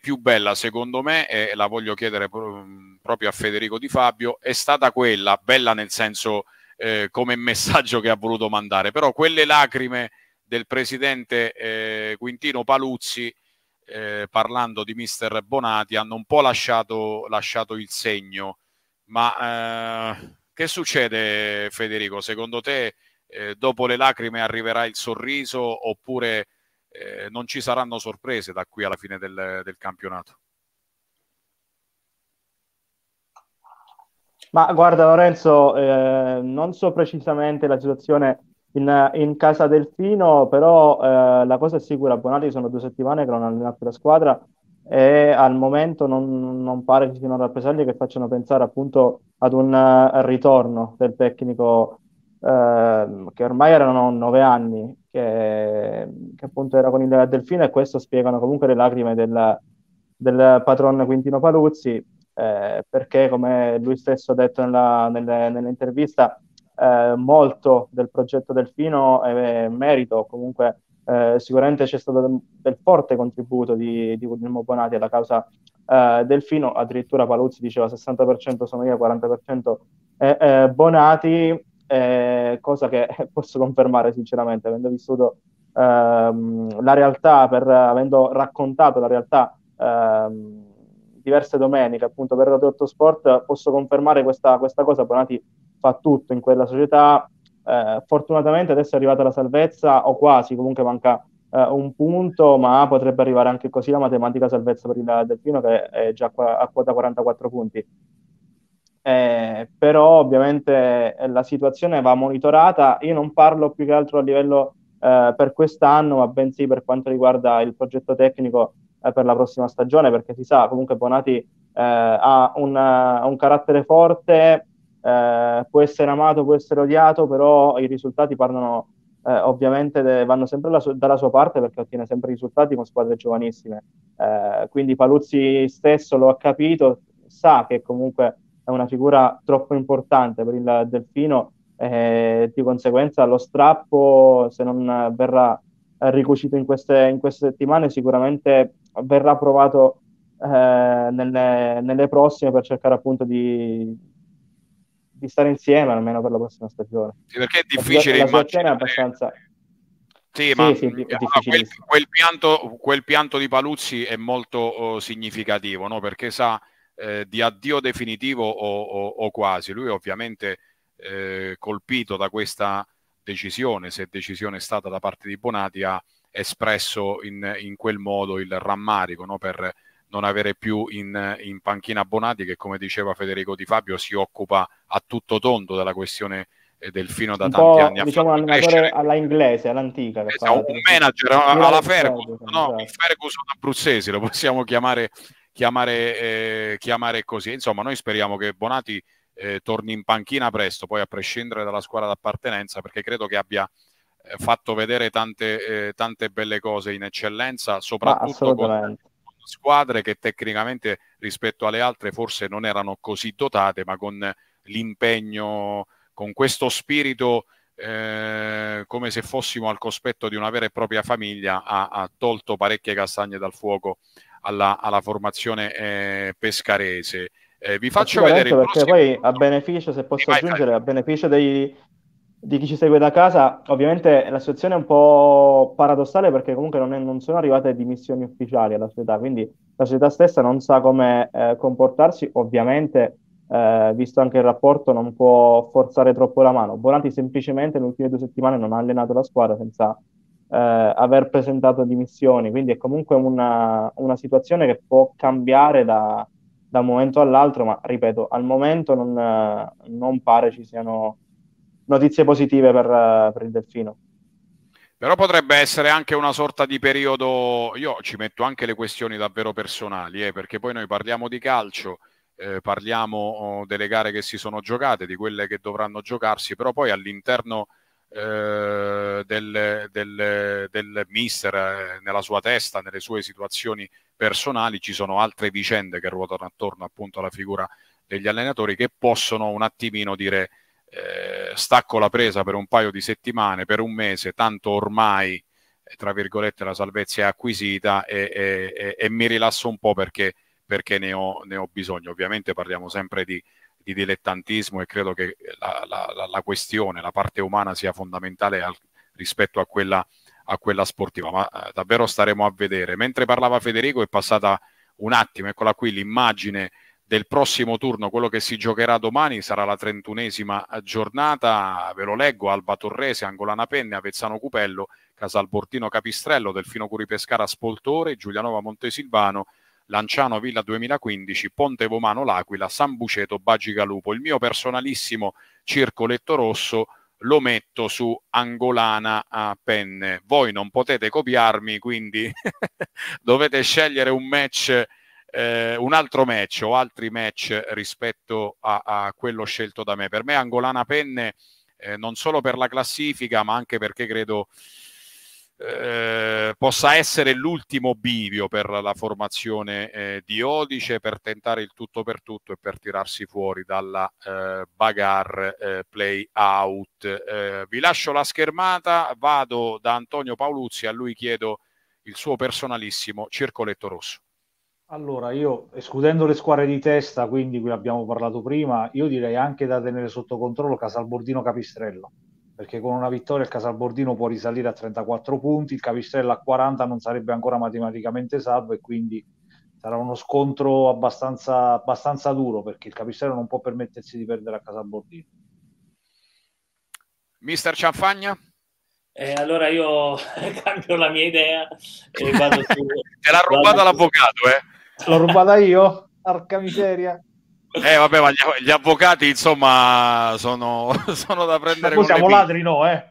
più bella secondo me, e la voglio chiedere mm, proprio a Federico Di Fabio, è stata quella, bella nel senso eh, come messaggio che ha voluto mandare, però quelle lacrime del presidente eh, Quintino Paluzzi eh, parlando di mister Bonati hanno un po' lasciato, lasciato il segno ma eh, che succede Federico? Secondo te eh, dopo le lacrime arriverà il sorriso oppure eh, non ci saranno sorprese da qui alla fine del, del campionato? Ma guarda Lorenzo, eh, non so precisamente la situazione in, in casa Delfino, però eh, la cosa è sicura, Bonati sono due settimane che non ha allenato la squadra e al momento non, non pare ci siano rappresaglie che facciano pensare appunto ad un eh, ritorno del tecnico eh, che ormai erano nove anni, che, che, appunto era con il Delfino e questo spiegano comunque le lacrime del, del patron Quintino Paluzzi, eh, perché come lui stesso ha detto nella, nelle, nell'intervista, eh, molto del progetto Delfino è merito comunque eh, sicuramente c'è stato del, del forte contributo di, di Guglielmo Bonati alla causa eh, Delfino, addirittura Paluzzi diceva 60% sono io, 40% eh, eh, Bonati, cosa che posso confermare sinceramente, avendo vissuto ehm, la realtà, per, avendo raccontato la realtà ehm, diverse domeniche appunto per Radio 8 Sport, posso confermare questa, questa cosa, Bonati fa tutto in quella società, eh, fortunatamente adesso è arrivata la salvezza, o quasi, comunque manca eh, un punto, ma potrebbe arrivare anche così la matematica salvezza per il Delfino che è già qua, a quota 44 punti. Eh, però ovviamente eh, la situazione va monitorata, io non parlo più che altro a livello eh, per quest'anno, ma bensì per quanto riguarda il progetto tecnico eh, per la prossima stagione, perché si sa, comunque Bonati ha una, un carattere forte, eh, può essere amato, può essere odiato, però i risultati parlano eh, ovviamente de- vanno sempre su- dalla sua parte perché ottiene sempre risultati con squadre giovanissime. Eh, quindi Paluzzi stesso lo ha capito, sa che comunque è una figura troppo importante per il Delfino e eh, di conseguenza lo strappo, se non verrà ricucito in queste, in queste settimane, sicuramente verrà provato eh, nelle, nelle prossime per cercare appunto di, di stare insieme almeno per la prossima stagione. Sì, perché è difficile la, immaginare... La abbastanza... Sì, ma sì, allora, ah, quel, quel, pianto, quel, pianto, di Paluzzi è molto oh, significativo, no? perché sa eh, di addio definitivo o, o, o quasi. Lui ovviamente eh, colpito da questa decisione, se decisione è stata da parte di Bonati, ha espresso in, in quel modo il rammarico no? per non avere più in, in panchina Bonati che come diceva Federico Di Fabio si occupa a tutto tondo della questione eh, del fino da tanti anni a diciamo allenatore alla inglese, all'antica esatto, un manager alla Ferguson no? Esatto. il Ferguson abruzzese lo possiamo chiamare, chiamare, eh, chiamare così, insomma noi speriamo che Bonati eh, torni in panchina presto poi a prescindere dalla squadra d'appartenenza perché credo che abbia eh, fatto vedere tante, eh, tante belle cose in eccellenza soprattutto con, squadre che tecnicamente rispetto alle altre forse non erano così dotate, ma con l'impegno, con questo spirito eh, come se fossimo al cospetto di una vera e propria famiglia, ha, ha tolto parecchie castagne dal fuoco alla, alla formazione eh, pescarese. Eh, vi faccio vedere perché poi a beneficio, se posso vai, aggiungere, vai. a beneficio dei, di chi ci segue da casa, ovviamente la situazione è un po' paradossale perché comunque non, è, non sono arrivate dimissioni ufficiali alla società, quindi la società stessa non sa come eh, comportarsi, ovviamente eh, visto anche il rapporto non può forzare troppo la mano. Bonanti semplicemente nelle ultime due settimane non ha allenato la squadra senza eh, aver presentato dimissioni, quindi è comunque una, una situazione che può cambiare da, da, un momento all'altro, ma ripeto, al momento non, non pare ci siano notizie positive per, eh, per il Delfino. Però potrebbe essere anche una sorta di periodo, io ci metto anche le questioni davvero personali, eh, perché poi noi parliamo di calcio, eh, parliamo oh, delle gare che si sono giocate, di quelle che dovranno giocarsi, però poi all'interno eh, del, del, del, mister, eh, nella sua testa, nelle sue situazioni personali, ci sono altre vicende che ruotano attorno appunto alla figura degli allenatori che possono un attimino dire eh, stacco la presa per un paio di settimane, per un mese, tanto ormai, eh, tra virgolette, la salvezza è acquisita e, e, e, e mi rilasso un po' perché, perché ne, ho, ne, ho, bisogno. Ovviamente parliamo sempre di, di dilettantismo e credo che la, la, la, questione, la parte umana sia fondamentale al, rispetto a quella, a quella sportiva, ma eh, davvero staremo a vedere. Mentre parlava Federico è passata un attimo, eccola qui l'immagine del prossimo turno, quello che si giocherà domani sarà la trentunesima giornata, ve lo leggo, Alba Torrese, Angolana Penne, Avezzano Cupello, Casalbortino Capistrello, Delfino Curi Pescara Spoltore, Giulianova Montesilvano, Lanciano Villa 2015, Ponte Vomano L'Aquila, San Buceto Bagigalupo. Il mio personalissimo circoletto rosso lo metto su Angolana a penne. Voi non potete copiarmi, quindi dovete scegliere un match eh, un altro match o altri match rispetto a, a quello scelto da me. Per me Angolana Penne eh, non solo per la classifica, ma anche perché credo eh, possa essere l'ultimo bivio per la formazione eh, di Odice per tentare il tutto per tutto e per tirarsi fuori dalla eh, bagarre eh, play out. vi lascio la schermata, vado da Antonio Paoluzzi, a lui chiedo il suo personalissimo circoletto rosso. Allora, io escludendo le squadre di testa, quindi qui abbiamo parlato prima, io direi anche da tenere sotto controllo Casalbordino Capistrello, perché con una vittoria il Casalbordino può risalire a 34 punti, il Capistrello a 40 non sarebbe ancora matematicamente salvo e quindi sarà uno scontro abbastanza, abbastanza duro perché il Capistrello non può permettersi di perdere a Casalbordino. Mister Cianfagna? Eh, allora io cambio la mia idea e vado su... Te l'ha rubata l'avvocato, eh? L'ho rubata io? Arca miseria. Eh vabbè, ma gli, avvocati insomma sono, sono da prendere. Ma siamo ladri, no? Eh?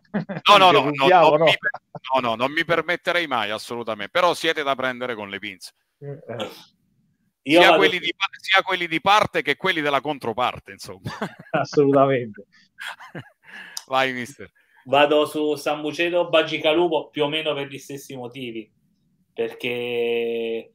No, no, no, rubiamo, no, no. Mi, no, no, non mi permetterei mai assolutamente, però siete da prendere con le pinze. Eh. Sia quelli, di, sia, quelli di, parte che quelli della controparte, insomma. Assolutamente. Vai, mister. Vado su San Buceto, Bagicalupo, più o meno per gli stessi motivi, perché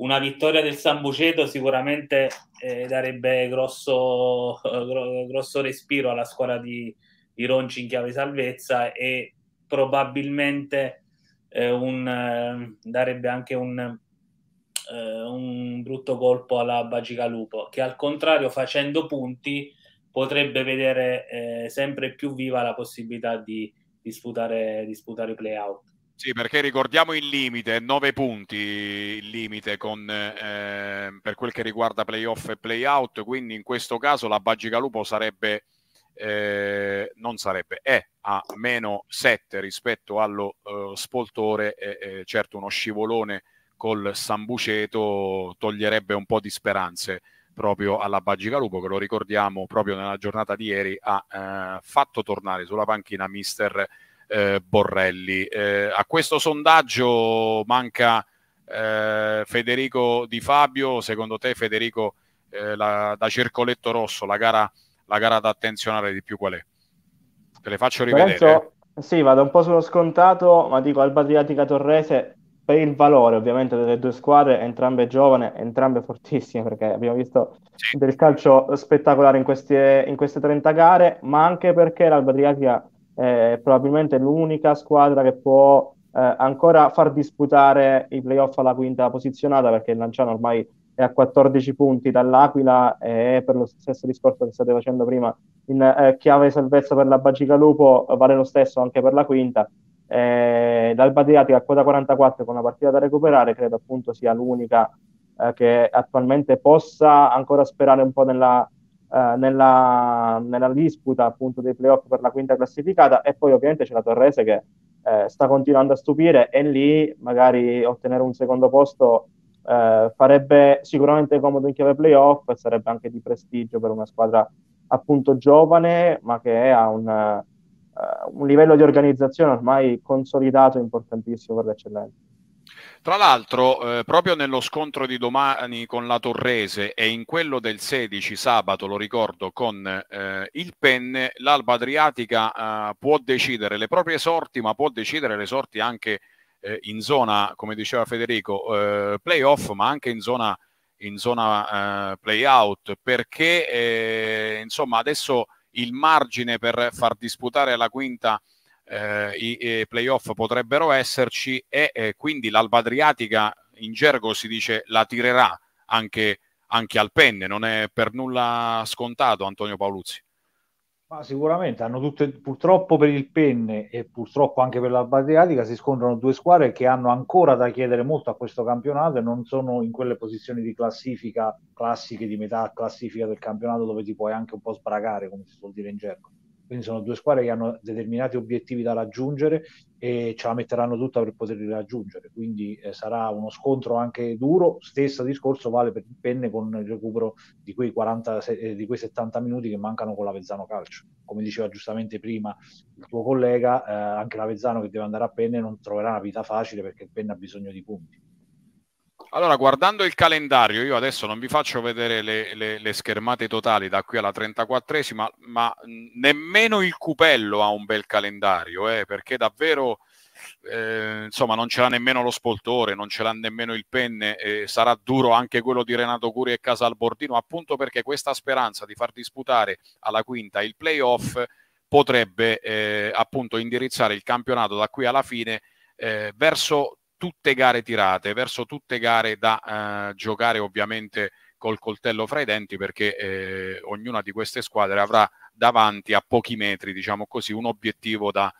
una vittoria del San Buceto sicuramente eh, darebbe grosso, eh, grosso, respiro alla squadra di, di, Ronci in chiave salvezza e probabilmente eh, un, eh, darebbe anche un, eh, un, brutto colpo alla Bagigalupo che al contrario facendo punti potrebbe vedere eh, sempre più viva la possibilità di disputare, disputare i playout. Sì, perché ricordiamo il limite, 9 punti il limite con, eh, per quel che riguarda playoff e playout, quindi in questo caso la Bagigalupo sarebbe, eh, non sarebbe, è a meno 7 rispetto allo eh, Spoltore, e, certo uno scivolone col Sambuceto toglierebbe un po' di speranze proprio alla Lupo che lo ricordiamo proprio nella giornata di ieri ha eh, fatto tornare sulla panchina mister eh, Borrelli. Eh, a questo sondaggio manca eh, Federico Di Fabio, secondo te Federico eh, la, da Circoletto Rosso, la gara, la gara, da attenzionare di più qual è? Te le faccio rivedere. Penso, sì, vado un po' sullo scontato, ma dico Alba Adriatica Torrese per il valore ovviamente delle due squadre, entrambe giovani, entrambe fortissime, perché abbiamo visto sì. del calcio spettacolare in queste, in queste 30 gare, ma anche perché l'Alba Adriatica eh, probabilmente l'unica squadra che può eh, ancora far disputare i playoff alla quinta posizionata perché il Lanciano ormai è a 14 punti dall'Aquila e per lo stesso discorso che state facendo prima in eh, chiave salvezza per la Bagica Lupo vale lo stesso anche per la quinta eh, l'Alba Adriatica a quota 44 con una partita da recuperare credo appunto sia l'unica eh, che attualmente possa ancora sperare un po' nella, eh, nella, nella, disputa appunto dei playoff per la quinta classificata e poi ovviamente c'è la Torrese che eh, sta continuando a stupire e lì magari ottenere un secondo posto eh, farebbe sicuramente comodo in chiave playoff e sarebbe anche di prestigio per una squadra appunto giovane ma che ha un, eh, un livello di organizzazione ormai consolidato e importantissimo per l'eccellenza. Tra l'altro, eh, proprio nello scontro di domani con la Torrese e in quello del 16 sabato, lo ricordo, con eh, il Penne, l'Alba Adriatica eh, può decidere le proprie sorti, ma può decidere le sorti anche eh, in zona, come diceva Federico, eh, playoff, ma anche in zona, in zona eh, playout, perché insomma adesso il margine per far disputare la quinta eh, i, i eh, playoff potrebbero esserci e eh, quindi l'Alba Adriatica in gergo si dice la tirerà anche, anche al penne, non è per nulla scontato Antonio Paoluzzi. Ma sicuramente hanno tutte, purtroppo per il penne e purtroppo anche per l'Alba Adriatica si scontrano due squadre che hanno ancora da chiedere molto a questo campionato e non sono in quelle posizioni di classifica classiche, di metà classifica del campionato dove ti puoi anche un po' sbragare, come si suol dire in gergo quindi sono due squadre che hanno determinati obiettivi da raggiungere e ce la metteranno tutta per poterli raggiungere, quindi eh, sarà uno scontro anche duro, stesso discorso vale per il penne con il recupero di quei, 40, eh, di quei 70 minuti che mancano con l'Avezzano Calcio, come diceva giustamente prima il tuo collega, eh, anche l'Avezzano che deve andare a penne non troverà una vita facile perché il penne ha bisogno di punti. Allora, guardando il calendario, io adesso non vi faccio vedere le, le, le schermate totali da qui alla 34esima, ma nemmeno il Cupello ha un bel calendario, eh, perché davvero... Eh, insomma non ce l'ha nemmeno lo spoltore, non ce l'ha nemmeno il penne, eh, sarà duro anche quello di Renato Curi e Casalbordino, appunto perché questa speranza di far disputare alla quinta il playoff potrebbe eh, appunto indirizzare il campionato da qui alla fine eh, verso tutte gare tirate, verso tutte gare da eh, giocare ovviamente col coltello fra i denti perché eh, ognuna di queste squadre avrà davanti a pochi metri, diciamo così, un obiettivo da,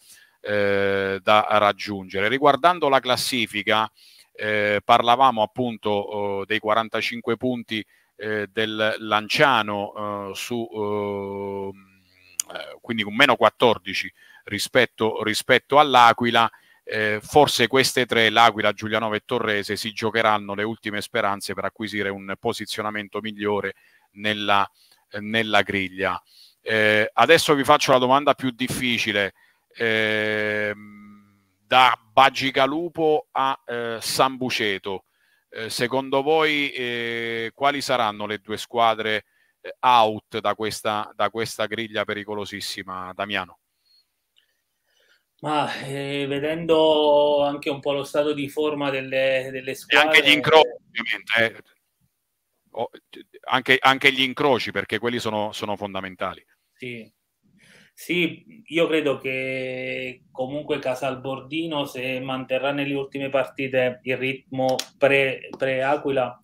eh, da raggiungere. Riguardando la classifica, eh, parlavamo appunto oh, dei 45 punti eh, del Lanciano eh, su oh, mm, quindi un meno 14 rispetto, rispetto all'Aquila eh, forse queste tre, L'Aquila, Giulianova e Torrese, si giocheranno le ultime speranze per acquisire un posizionamento migliore nella, eh, nella griglia. Eh, adesso vi faccio la domanda più difficile. Ehm, da Bagigalupo a eh, San Buceto, eh, secondo voi eh, quali saranno le due squadre out da questa, da questa griglia pericolosissima, Damiano? Ma eh, vedendo anche un po' lo stato di forma delle, delle squadre... E anche gli incroci, ovviamente. Oh, anche, anche, gli incroci, perché quelli sono, sono fondamentali. Sì. sì. io credo che comunque Casalbordino, se manterrà nelle ultime partite il ritmo pre-Aquila,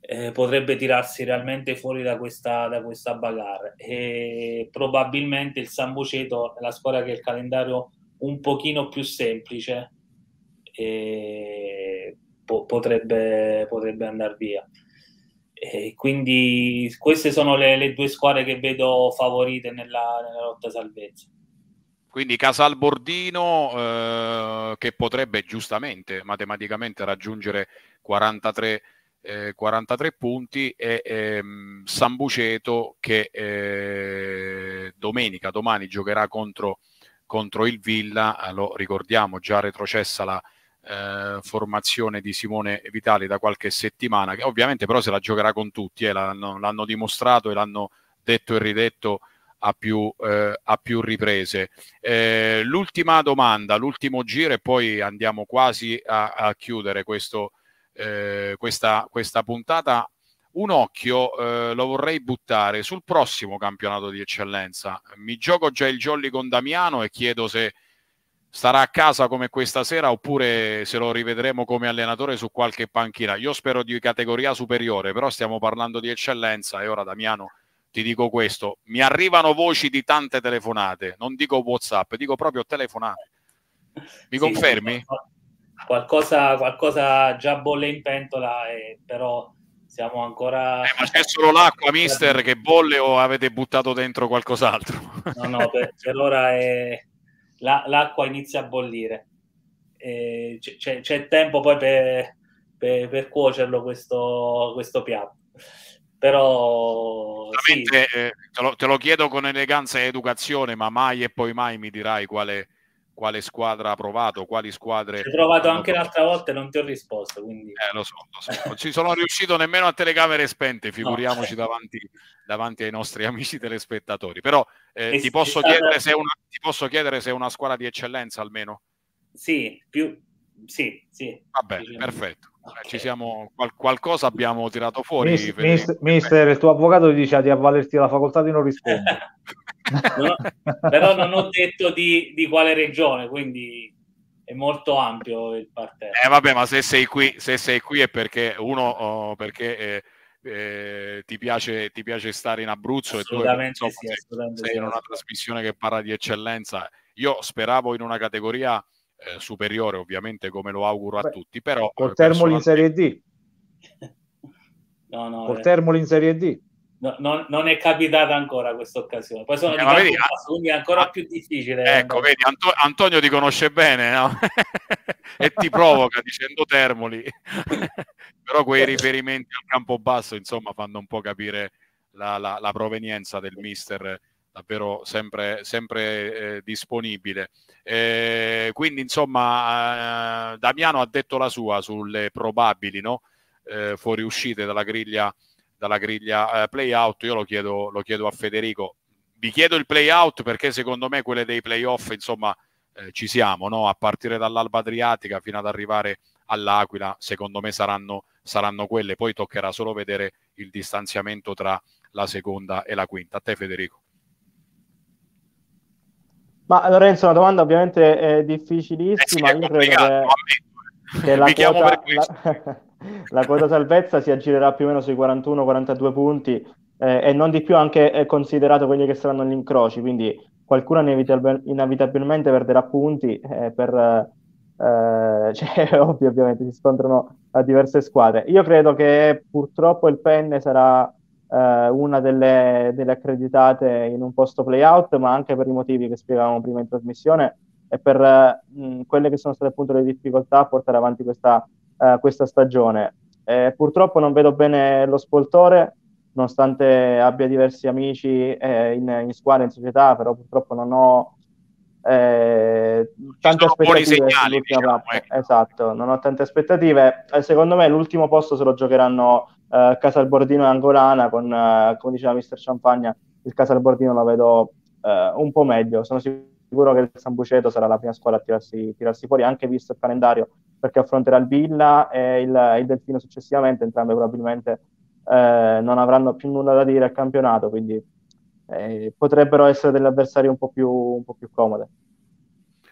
eh, potrebbe tirarsi realmente fuori da questa, da questa bagarre. E probabilmente il San Buceto, la squadra che il calendario un pochino più semplice e po- potrebbe, potrebbe andare via. E quindi queste sono le, le, due squadre che vedo favorite nella, nella lotta salvezza. Quindi Casalbordino eh, che potrebbe giustamente matematicamente raggiungere 43, eh, 43 punti e ehm, Sambuceto che eh, domenica, domani giocherà contro contro il Villa, eh, lo ricordiamo, già retrocessa la eh, formazione di Simone Vitali da qualche settimana, che ovviamente però se la giocherà con tutti, eh, l'hanno, l'hanno dimostrato e l'hanno detto e ridetto a più, eh, a più riprese. Eh, l'ultima domanda, l'ultimo giro e poi andiamo quasi a, a chiudere questo, eh, questa, questa puntata un occhio eh, lo vorrei buttare sul prossimo campionato di eccellenza. Mi gioco già il jolly con Damiano e chiedo se starà a casa come questa sera oppure se lo rivedremo come allenatore su qualche panchina. Io spero di categoria superiore, però stiamo parlando di eccellenza e ora Damiano ti dico questo, mi arrivano voci di tante telefonate, non dico WhatsApp, dico proprio telefonate. Mi sì, confermi? Qualcosa, qualcosa già bolle in pentola, eh, però siamo ancora... Eh, ma c'è solo l'acqua, mister, che bolle o avete buttato dentro qualcos'altro? No, no, per, per ora è... La, l'acqua inizia a bollire. E c'è, c'è tempo poi per, per, per cuocerlo questo, questo piatto però sì. eh, te, lo, te, lo, chiedo con eleganza e educazione ma mai e poi mai mi dirai quale. è quale squadra ha provato, quali squadre... Ho provato anche provato. l'altra volta e non ti ho risposto, quindi... Eh, lo so, lo so. Non ci sono riuscito nemmeno a telecamere spente, figuriamoci no. davanti, davanti, ai nostri amici telespettatori. Però eh, eh ti, posso stata... una, ti, posso chiedere se è una squadra di eccellenza almeno? Sì, più... Sì, sì. Va bene, diciamo. perfetto. Okay. Ci siamo, qual- qualcosa abbiamo tirato fuori. Mister, mister, mister il tuo avvocato ah, ti dice di avvalerti la facoltà di non rispondere. però non ho detto di, di, quale regione, quindi è molto ampio il parterre. Eh vabbè, ma se sei qui, se sei qui è perché uno, oh, perché... Eh, eh, ti, piace, ti, piace, stare in Abruzzo e tu insomma, sì, sei, sei in una trasmissione che parla di eccellenza. Io speravo in una categoria eh, superiore, ovviamente, come lo auguro a Beh, tutti, però... Col eh, Termoli in Serie D. no, no, Col eh. Termoli in Serie D non, non, è capitata ancora questa occasione. Poi sono eh, vedi, passo, quindi è ancora ah, più difficile. Eh, ecco, vedi, Anto- Antonio ti conosce bene no? e ti provoca dicendo Termoli. Però quei eh. riferimenti al campo basso, insomma, fanno un po' capire la, la, la provenienza del mister davvero sempre, sempre eh, disponibile. Eh, quindi, insomma, eh, Damiano ha detto la sua sulle probabili no? fuoriuscite dalla griglia dalla griglia eh, playout. Io lo chiedo, lo chiedo, a Federico. Vi chiedo il playout perché secondo me quelle dei playoff, insomma, eh, ci siamo, no? a partire dall'Alba Adriatica fino ad arrivare all'Aquila, secondo me saranno, saranno quelle. Poi toccherà solo vedere il distanziamento tra la seconda e la quinta. A te Federico. Ma Lorenzo, una domanda ovviamente è difficilissima. Eh sì, è Io credo che, che la, quota, la, la quota salvezza si aggirerà più o meno sui 41-42 punti eh, e non di più anche eh, considerato quelli che saranno gli incroci, quindi qualcuno inevitabilmente perderà punti eh, per... Uh, cioè, ovvio, ovviamente si scontrano a diverse squadre. Io credo che purtroppo il Penne sarà uh, una delle, delle, accreditate in un posto playout, ma anche per i motivi che spiegavamo prima in trasmissione e per uh, mh, quelle che sono state appunto le difficoltà a portare avanti questa eh, questa stagione. Eh, purtroppo non vedo bene lo spoltore, nonostante abbia diversi amici eh, in, in, squadra, in società, però purtroppo non ho eh, tante aspettative. Segnali, diciamo, ecco. esatto, non ho tante aspettative. Eh, secondo me l'ultimo posto se lo giocheranno eh, Casalbordino e Angolana, con, come diceva Mr. Champagna, il Casalbordino lo vedo un po' meglio, sono sicuro sicuro che il San Buceto sarà la prima squadra a tirarsi, tirarsi fuori, anche visto il calendario, perché affronterà il Villa e il, il Delfino successivamente, entrambe probabilmente eh, non avranno più nulla da dire al campionato, quindi eh, potrebbero essere degli avversari un po' più, un po più comode.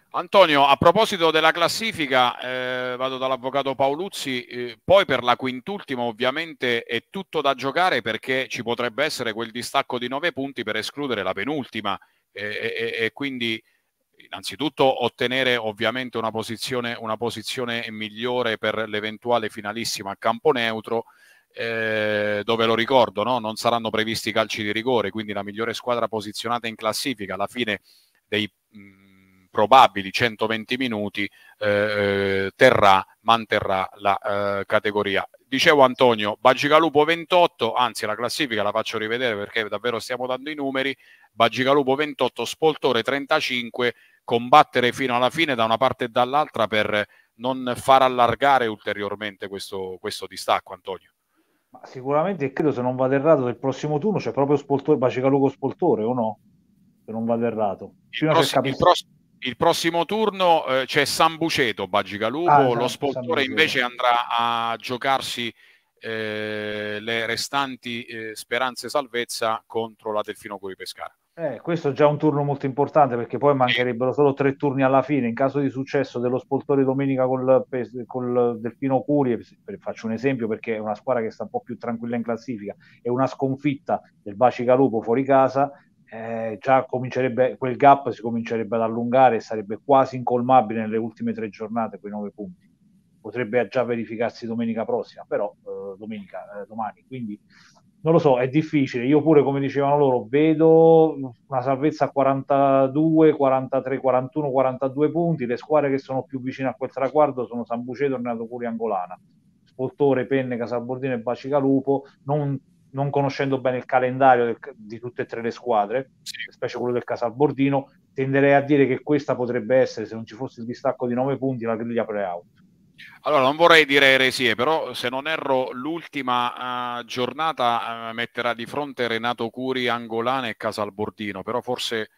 Antonio, a proposito della classifica, eh, vado dall'avvocato Paoluzzi, eh, poi per la quintultima ovviamente è tutto da giocare perché ci potrebbe essere quel distacco di nove punti per escludere la penultima e, e, e quindi innanzitutto ottenere ovviamente una posizione, una posizione migliore per l'eventuale finalissima a campo neutro, eh, dove lo ricordo, no? non saranno previsti calci di rigore, quindi la migliore squadra posizionata in classifica alla fine dei... Mh, mm, probabili 120 minuti eh, eh, terrà, manterrà la eh, categoria. Dicevo Antonio, Bagigalupo 28, anzi la classifica la faccio rivedere perché davvero stiamo dando i numeri, Bagigalupo 28, Spoltore 35, combattere fino alla fine da una parte e dall'altra per non far allargare ulteriormente questo, questo distacco Antonio. Ma sicuramente credo se non vado errato del prossimo turno c'è proprio Spoltore, Bacigaluco Spoltore o no? Se non vado errato. Il, prossimo, il, prossimo, il prossimo turno eh, c'è Sambuceto, Baggigalupo, ah, esatto, lo spoltore invece andrà a giocarsi eh, le restanti eh, speranze salvezza contro la Delfino Curi Pescara. Eh, questo è già un turno molto importante perché poi mancherebbero solo tre turni alla fine. In caso di successo dello Spoltore domenica col, col Delfino Curi, faccio un esempio perché è una squadra che sta un po' più tranquilla in classifica, e una sconfitta del Baci Calupo fuori casa, eh, già comincerebbe quel gap si comincerebbe ad allungare e sarebbe quasi incolmabile nelle ultime tre giornate quei nove punti potrebbe già verificarsi domenica prossima però eh, domenica eh, domani quindi non lo so è difficile io pure come dicevano loro vedo una salvezza a 42 43 41 42 punti le squadre che sono più vicine a quel traguardo sono San Buceto e Renato Curi Angolana Spoltore, Penne, Casalbordino e Bacicalupo non non conoscendo bene il calendario del, di tutte e tre le squadre, sì. specie quello del Casalbordino, tenderei a dire che questa potrebbe essere, se non ci fosse il distacco di 9 punti, la griglia pre-out. Allora, non vorrei dire eresie, però se non erro l'ultima uh, giornata uh, metterà di fronte Renato Curi, Angolana e Casalbordino, però forse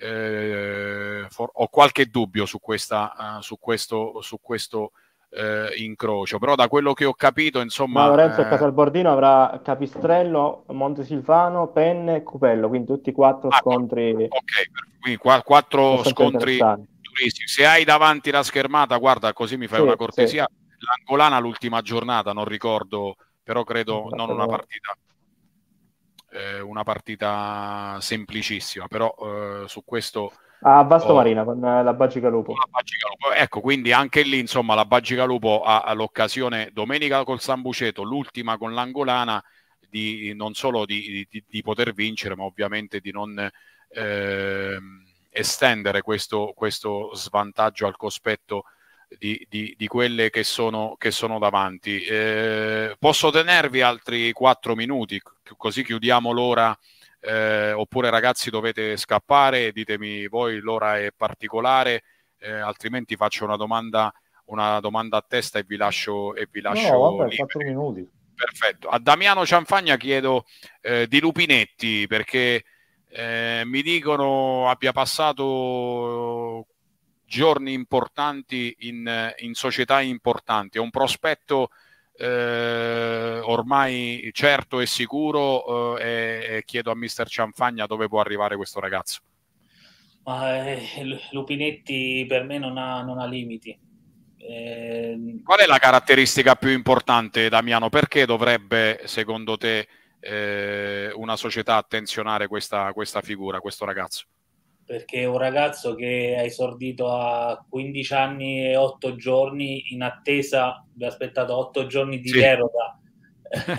eh, for- ho qualche dubbio su, questa, uh, su questo, su questo eh, incrocio. Però da quello che ho capito, insomma... Ma Lorenzo eh... Casalbordino avrà Capistrello, Montesilvano, Penne e Cupello, quindi tutti quattro ah, scontri... Ok, quindi qu- quattro scontri turistici. Se hai davanti la schermata, guarda, così mi fai sì, una cortesia. Sì. L'Angolana l'ultima giornata, non ricordo, però credo esatto. non una partita eh, una partita semplicissima, però eh, su questo a Vasto oh. Marina con eh, la Bagica Lupo. Ecco, quindi anche lì, insomma, la Bagica Lupo ha l'occasione domenica col Sambuceto, l'ultima con l'Angolana, di, non solo di, di, di, poter vincere, ma ovviamente di non eh, estendere questo, questo, svantaggio al cospetto di, quelle che sono, che sono davanti. Eh, posso tenervi altri quattro minuti, così chiudiamo l'ora eh, oppure ragazzi dovete scappare, ditemi voi l'ora è particolare, eh, altrimenti faccio una domanda, una domanda, a testa e vi lascio. E vi lascio no, vabbè, 4 minuti. Perfetto. A Damiano Cianfagna chiedo eh, di Lupinetti perché eh, mi dicono abbia passato giorni importanti in, in società importanti, è un prospetto eh, ormai certo e sicuro eh, e, chiedo a mister Cianfagna dove può arrivare questo ragazzo. Eh, Lupinetti per me non ha, non ha limiti. Eh... Qual è la caratteristica più importante, Damiano? Perché dovrebbe, secondo te, eh, una società attenzionare questa, questa figura, questo ragazzo? perché un ragazzo che ha esordito a 15 anni e 8 giorni in attesa, vi ha aspettato 8 giorni di sì. deroga.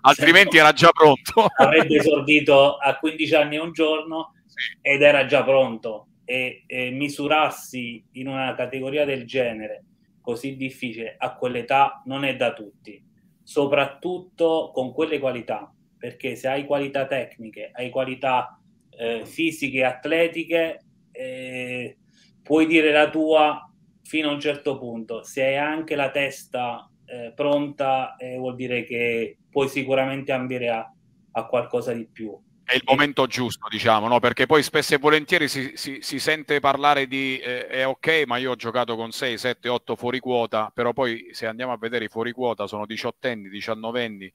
Altrimenti era già pronto. avrebbe esordito a 15 anni e un giorno sì. ed era già pronto. E, e misurarsi in una categoria del genere così difficile a quell'età non è da tutti, soprattutto con quelle qualità, perché se hai qualità tecniche, hai qualità eh, fisiche, atletiche, eh, puoi dire la tua fino a un certo punto. Se hai anche la testa eh, pronta, eh, vuol dire che puoi sicuramente ambire a, a qualcosa di più è il momento giusto, diciamo, no? perché poi spesso e volentieri si, si, si sente parlare di eh, è ok, ma io ho giocato con 6, 7, 8 fuori quota, però poi se andiamo a vedere i fuori quota sono 18enni, 19enni,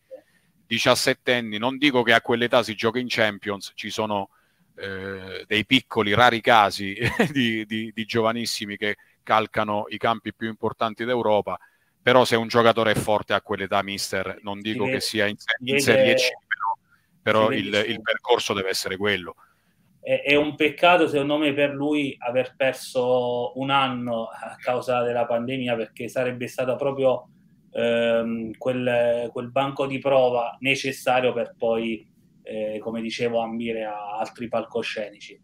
17enni, non dico che a quell'età si giochi in Champions, ci sono eh, dei piccoli, rari casi di, di, di, giovanissimi che calcano i campi più importanti d'Europa, però se un giocatore è forte a quell'età, mister, non dico che sia in, in Serie C, però, però il, il percorso deve essere quello è, un peccato secondo me per lui aver perso un anno a causa della pandemia perché sarebbe stato proprio ehm, quel, quel, banco di prova necessario per poi eh, come dicevo, ambire a altri palcoscenici.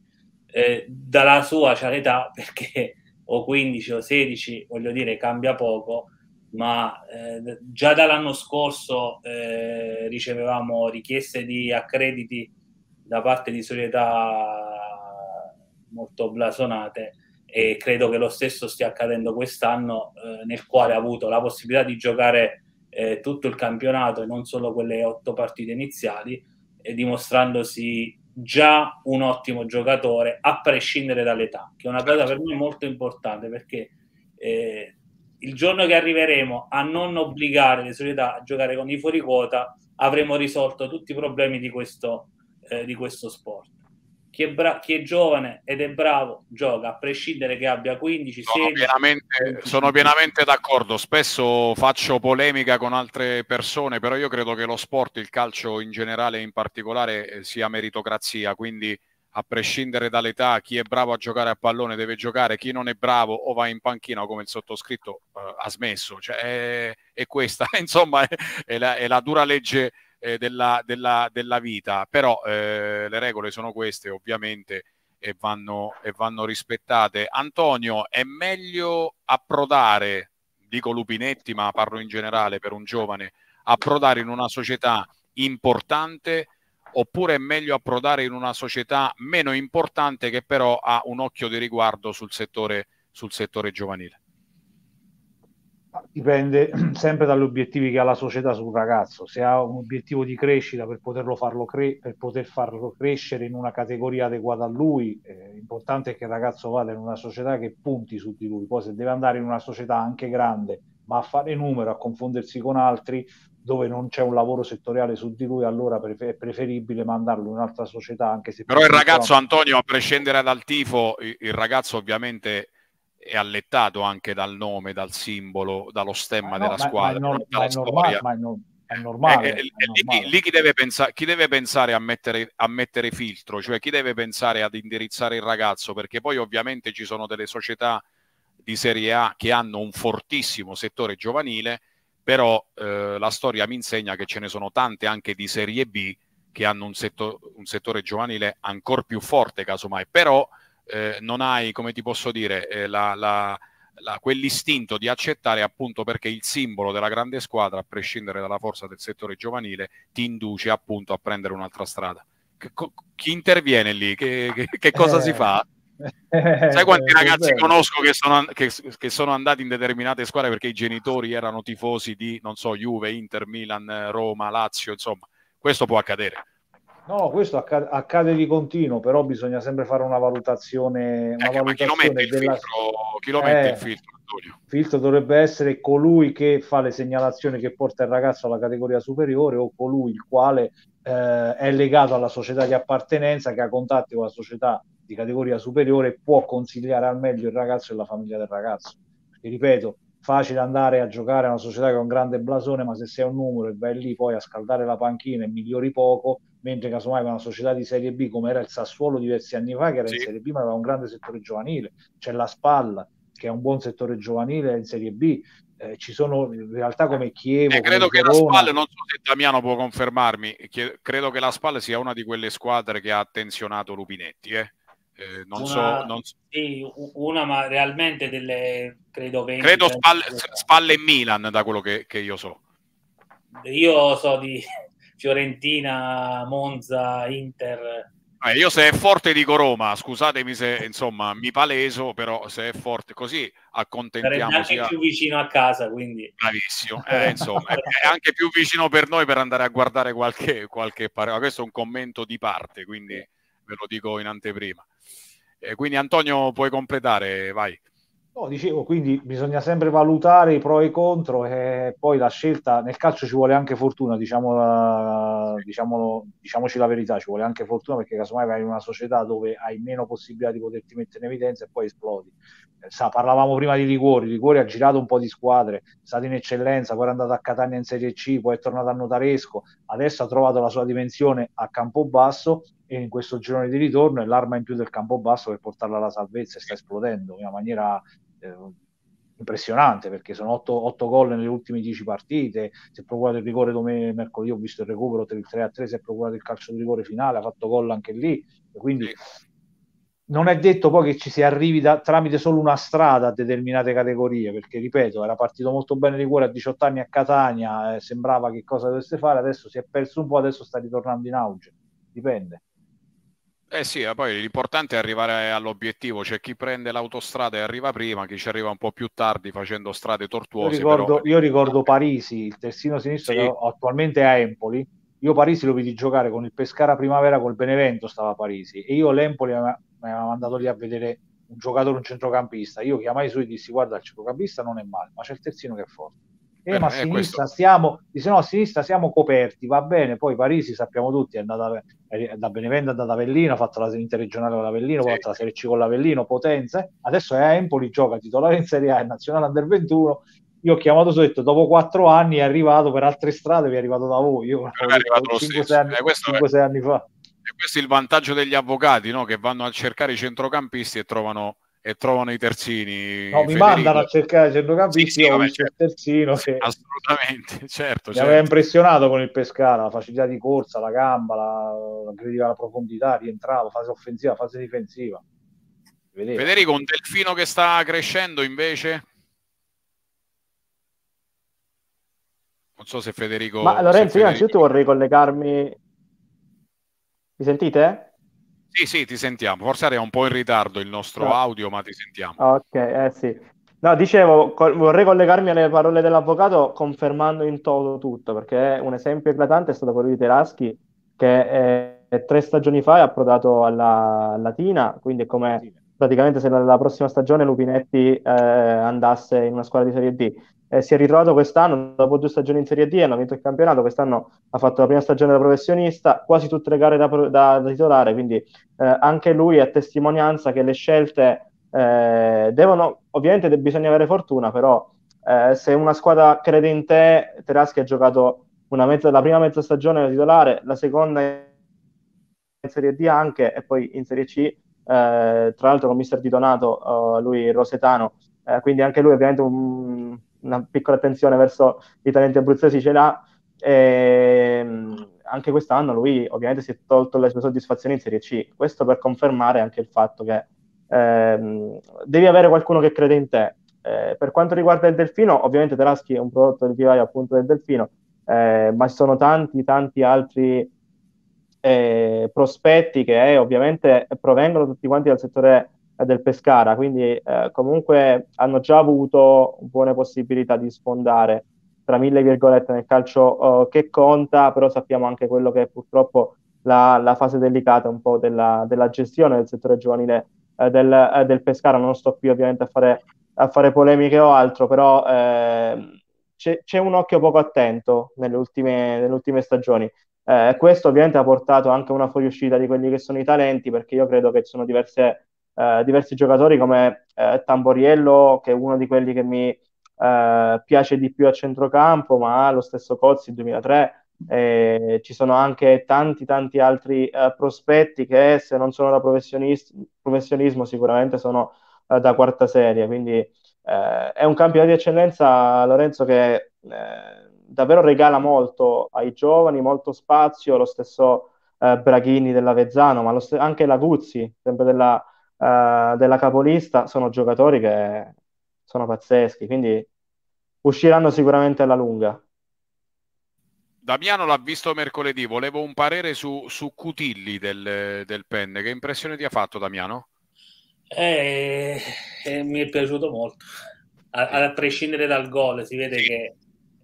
Eh, dalla sua c'è l'età perché o 15 o 16, voglio dire, cambia poco, ma eh, già dall'anno scorso eh, ricevevamo richieste di accrediti da parte di società molto blasonate e credo che lo stesso stia accadendo quest'anno eh, nel quale ha avuto la possibilità di giocare eh, tutto il campionato e non solo quelle otto partite iniziali dimostrandosi già un ottimo giocatore a prescindere dall'età, che è una cosa per me molto importante perché eh, il giorno che arriveremo a non obbligare le società a giocare con i fuori quota avremo risolto tutti i problemi di questo, eh, di questo sport chi è, bra- chi è, giovane ed è bravo gioca, a prescindere che abbia 15, sono 16. Pienamente, sono pienamente d'accordo. Spesso faccio polemica con altre persone, però io credo che lo sport, il calcio in generale in particolare, eh, sia meritocrazia. Quindi, a prescindere dall'età, chi è bravo a giocare a pallone deve giocare, chi non è bravo o va in panchina come il sottoscritto eh, ha smesso. Cioè, è, è, questa, insomma, è, è, la, è la dura legge eh, della, della, della, vita, però eh, le regole sono queste ovviamente e vanno, e vanno rispettate. Antonio, è meglio approdare, dico Lupinetti ma parlo in generale per un giovane, approdare in una società importante oppure è meglio approdare in una società meno importante che però ha un occhio di riguardo sul settore, sul settore giovanile? dipende sempre dagli obiettivi che ha la società sul ragazzo. Se ha un obiettivo di crescita per poterlo farlo cre- per poter farlo crescere in una categoria adeguata a lui, eh, l'importante è che il ragazzo vada in una società che punti su di lui. Poi se deve andare in una società anche grande, ma a fare numero, a confondersi con altri, dove non c'è un lavoro settoriale su di lui, allora è preferibile mandarlo in un'altra società. Anche se Però il ragazzo, Antonio, a prescindere dal tifo, il ragazzo ovviamente è allettato anche dal nome, dal simbolo, dallo stemma no, della ma, squadra, ma, non, dalla storia. Normale, non, è normale, è, è, è lì, lì chi, deve pensare, chi, deve pensare, a mettere, a mettere filtro, cioè chi deve pensare ad indirizzare il ragazzo, perché poi ovviamente ci sono delle società di Serie A che hanno un fortissimo settore giovanile, però eh, la storia mi insegna che ce ne sono tante anche di Serie B che hanno un, setto, un settore giovanile ancora più forte, casomai, però eh, non hai, come ti posso dire, eh, la, la, la, quell'istinto di accettare appunto perché il simbolo della grande squadra, a prescindere dalla forza del settore giovanile, ti induce appunto a prendere un'altra strada. Che, co- chi interviene lì? Che, che, che cosa eh. si fa? Sai quanti eh, ragazzi conosco che sono, che, che sono, andati in determinate squadre perché i genitori erano tifosi di, non so, Juve, Inter, Milan, Roma, Lazio, insomma, questo può accadere. No, questo accade, accade, di continuo, però bisogna sempre fare una valutazione. Una eh, valutazione chi della... filtro, chi lo mette eh, il filtro? Antonio? filtro dovrebbe essere colui che fa le segnalazioni che porta il ragazzo alla categoria superiore o colui il quale eh, è legato alla società di appartenenza che ha contatti con la società di categoria superiore e può consigliare al meglio il ragazzo e la famiglia del ragazzo. Perché, ripeto, facile andare a giocare a una società che ha un grande blasone, ma se sei un numero e vai lì poi a scaldare la panchina e migliori poco, mentre casomai una società di Serie B come era il Sassuolo diversi anni fa, che era sì. in Serie B ma aveva un grande settore giovanile, c'è la Spalla che è un buon settore giovanile in Serie B, eh, ci sono in realtà come eh, Chievo. Eh, credo come che Verona. la Spalla, non so se Damiano può confermarmi, che, credo che la Spalla sia una di quelle squadre che ha attenzionato Lupinetti. Eh. Eh, non, una, so, non so, sì, una, ma realmente delle credo 20, credo Spalle, Spalle e Milan, da quello che, che io so. Io so di Fiorentina, Monza, Inter. Eh, io se è forte dico Roma, scusatemi se insomma mi paleso, però se è forte così accontentiamo. È anche sia... Ah. più vicino a casa, quindi. Bravissimo, eh, insomma, è anche più vicino per noi per andare a guardare qualche, qualche parola. Questo è un commento di parte, quindi ve lo dico in anteprima. Eh, quindi Antonio puoi completare, vai. No, dicevo, quindi bisogna sempre valutare i pro e i contro e poi la scelta, nel calcio ci vuole anche fortuna, diciamo la, diciamo, diciamoci la verità, ci vuole anche fortuna perché casomai vai in una società dove hai meno possibilità di poterti mettere in evidenza e poi esplodi. Eh, sa, parlavamo prima di Ligori, Ligori ha girato un po' di squadre, è stato in eccellenza, poi è andato a Catania in Serie C, poi è tornato a Notaresco, adesso ha trovato la sua dimensione a Campobasso e in questo girone di ritorno è l'arma in più del campo basso per portarla alla salvezza e sta esplodendo in una maniera eh, impressionante perché sono 8, gol nelle ultime 10 partite. Si è procurato il rigore domenica, e mercoledì. Ho visto il recupero per il 3 3. Si è procurato il calcio di rigore finale. Ha fatto gol anche lì. Quindi non è detto poi che ci si arrivi da, tramite solo una strada a determinate categorie perché ripeto era partito molto bene di cuore a 18 anni a Catania. Eh, sembrava che cosa dovesse fare. Adesso si è perso un po'. Adesso sta ritornando in auge. Dipende. Eh sì, poi l'importante è arrivare all'obiettivo, c'è cioè, chi prende l'autostrada e arriva prima, chi ci arriva un po' più tardi facendo strade tortuose. Io ricordo, però... Eh. io ricordo Parisi, il terzino sinistro sì. che attualmente è a Empoli, io Parisi lo vidi giocare con il Pescara Primavera col Benevento stava Parisi e io l'Empoli mi aveva mandato lì a vedere un giocatore, un centrocampista, io chiamai su e dissi guarda il centrocampista non è male, ma c'è il terzino che è forte eh, ma a eh, sinistra, siamo, stiamo, no, a sinistra siamo, coperti, va bene, poi Parisi sappiamo tutti, è andata da Benevento, è andata a Avellino, ha fatto la interregionale con l'Avellino, sì. ha fatto la Serie C con l'Avellino, Potenza, adesso è a Empoli, gioca titolare in Serie A, in Nazionale Under 21, io ho chiamato su e detto dopo quattro anni è arrivato per altre strade, vi è arrivato da voi, io è arrivato 5-6 anni, eh, anni fa. E questo è il vantaggio degli avvocati no? che vanno a cercare i centrocampisti e trovano e trovano i terzini. No, mi mandano a cercare centrocampisti, sì, sì, vabbè, certo. il terzino. Che... Assolutamente, certo. Mi certo. aveva impressionato con il Pescara, la facilità di corsa, la gamba, la, la, la profondità, rientrava, fase offensiva, fase difensiva. Vedete. Federico, un delfino che sta crescendo invece? Non so se Federico... Ma Lorenzo, io innanzitutto vorrei collegarmi... Mi sentite? Sì, sì, ti sentiamo. Forse era un po' in ritardo il nostro no. audio, ma ti sentiamo. Ok, eh sì. No, dicevo, co- vorrei collegarmi alle parole dell'avvocato confermando in toto tutto, perché un esempio eclatante è stato quello di Teraschi, che eh, tre stagioni fa è approdato alla Latina, quindi è come praticamente se la, prossima stagione Lupinetti eh, andasse in una squadra di Serie D. Eh, si è ritrovato quest'anno, dopo due stagioni in Serie D, hanno vinto il campionato, quest'anno ha fatto la prima stagione da professionista, quasi tutte le gare da, da, da titolare, quindi eh, anche lui è testimonianza che le scelte eh, devono, ovviamente de- bisogna avere fortuna, però eh, se una squadra crede in te, Teraschi ha giocato mezza, la prima mezza stagione da titolare, la seconda in Serie D anche e poi in Serie C eh, tra l'altro con mister Di Donato, eh, lui rosetano, eh, quindi anche lui ovviamente un, una piccola attenzione verso i talenti abruzzesi ce l'ha. E, ehm, anche quest'anno lui ovviamente si è tolto le sue soddisfazioni in Serie C. Questo per confermare anche il fatto che ehm, devi avere qualcuno che crede in te. Eh, per quanto riguarda il Delfino, ovviamente Teraschi è un prodotto del vivaio appunto del Delfino, eh, ma ci sono tanti, tanti altri eh, prospetti che eh, ovviamente provengono tutti quanti dal settore eh, del Pescara, quindi eh, comunque hanno già avuto buone possibilità di sfondare tra mille virgolette nel calcio oh, che conta, però sappiamo anche quello che è purtroppo la, la fase delicata un po' della, della gestione del settore giovanile eh, del, eh, del, Pescara, non sto qui ovviamente a fare, a fare polemiche o altro, però c'è, c'è, un occhio poco attento nelle ultime, nelle ultime stagioni eh, questo ovviamente ha portato anche una fuoriuscita di quelli che sono i talenti, perché io credo che ci sono diverse, eh, diversi giocatori come eh, Tamboriello, che è uno di quelli che mi eh, piace di più a centrocampo, ma lo stesso Cozzi 2003. ci sono anche tanti tanti altri eh, prospetti che se non sono da professionist- professionismo sicuramente sono eh, da quarta serie quindi è un campionato di eccellenza Lorenzo che davvero regala molto ai giovani, molto spazio, lo stesso eh, Braghini dell'Avezzano, ma st- anche la Guzzi, sempre della, eh, della, capolista, sono giocatori che sono pazzeschi, quindi usciranno sicuramente alla lunga. Damiano l'ha visto mercoledì, volevo un parere su, su Cutilli del, del Penne, che impressione ti ha fatto Damiano? Eh, eh, mi è piaciuto molto a, a prescindere dal gol si vede sì. che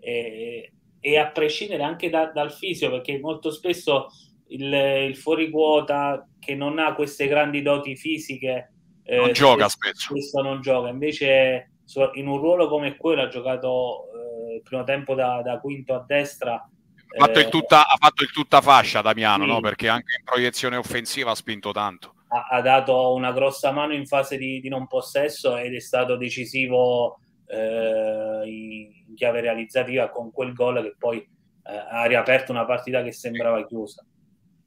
e, e a prescindere anche da, dal fisio, perché molto spesso il, il fuoriquota che non ha queste grandi doti fisiche eh, non gioca spesso. spesso non gioca, invece in un ruolo come quello ha giocato eh, il primo tempo da, da quinto a destra ha fatto, eh, tutta, ha fatto il tutta fascia Damiano, sì. no? perché anche in proiezione offensiva ha spinto tanto. Ha, ha dato una grossa mano in fase di, di non possesso ed è stato decisivo eh, in chiave realizzativa con quel gol che poi eh, ha riaperto una partita che sembrava chiusa.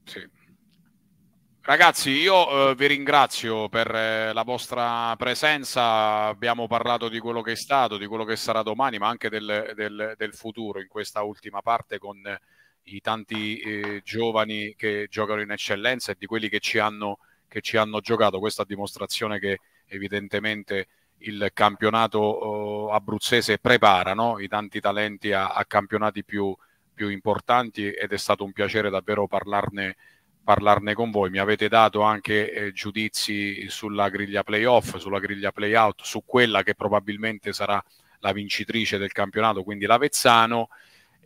Sì. Ragazzi, io eh, vi ringrazio per eh, la vostra presenza. Abbiamo parlato di quello che è stato, di quello che sarà domani, ma anche del, del, del futuro in questa ultima parte con eh, i tanti eh, giovani che giocano in eccellenza e di quelli che ci, hanno, che ci hanno giocato. Questa dimostrazione che evidentemente il campionato eh, abruzzese prepara no? i tanti talenti a, a campionati più, più, importanti ed è stato un piacere davvero parlarne, parlarne con voi. Mi avete dato anche eh, giudizi sulla griglia playoff, sulla griglia playout, su quella che probabilmente sarà la vincitrice del campionato, quindi l'Avezzano.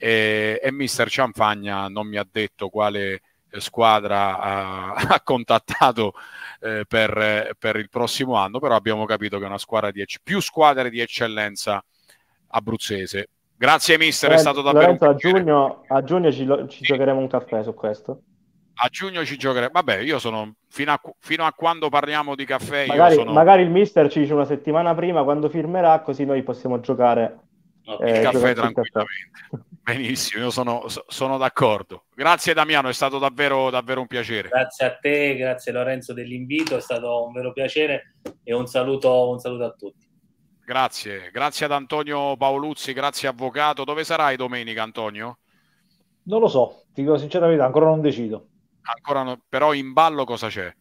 E, e mister Cianfagna non mi ha detto quale squadra ha, ha contattato eh, per, per, il prossimo anno, però abbiamo capito che è una squadra di più squadre di eccellenza abruzzese. Grazie mister, eh, è stato davvero Lorenzo, un A giugno, a giugno ci, lo, ci sì. giocheremo un caffè su questo. A giugno ci giocheremo, vabbè io sono, fino a, fino a quando parliamo di caffè magari, sono... magari il mister ci dice una settimana prima quando firmerà, così noi possiamo giocare il eh, caffè tranquillamente. Benissimo, io sono, sono, d'accordo. Grazie Damiano, è stato davvero, davvero un piacere. Grazie a te, grazie Lorenzo dell'invito, è stato un vero piacere e un saluto, un saluto a tutti. Grazie, grazie ad Antonio Paoluzzi, grazie avvocato. Dove sarai domenica Antonio? Non lo so, ti dico sinceramente, ancora non decido. Ancora no, però in ballo cosa c'è?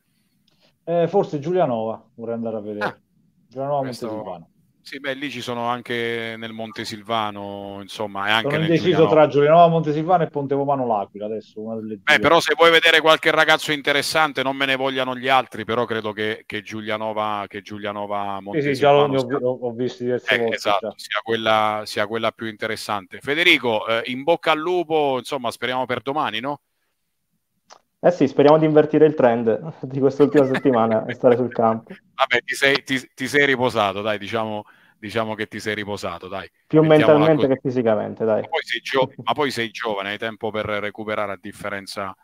Eh, forse Giulianova, vorrei andare a vedere. Ah, Giulianova questo... Montesilvano sì, beh, lì ci sono anche nel Monte Silvano, insomma, è anche sono indeciso tra Giulianova Monte Silvano e Ponte Romano L'Aquila adesso. Beh, però se vuoi vedere qualche ragazzo interessante, non me ne vogliano gli altri, però credo che, che Giulianova, che Giulianova Montesilvano... Sì, sì, già l'ho sia... ho, ho visto diverse eh, volte. Esatto, sia quella, sia quella, più interessante. Federico, eh, in bocca al lupo, insomma, speriamo per domani, no? Eh sì, speriamo di invertire il trend di quest'ultima settimana e stare sul campo. Vabbè, ti sei, ti, ti sei riposato, dai, diciamo, diciamo che ti sei riposato, dai. Più mentalmente che fisicamente, dai. Ma poi, gio- ma poi, sei giovane, hai tempo per recuperare a differenza,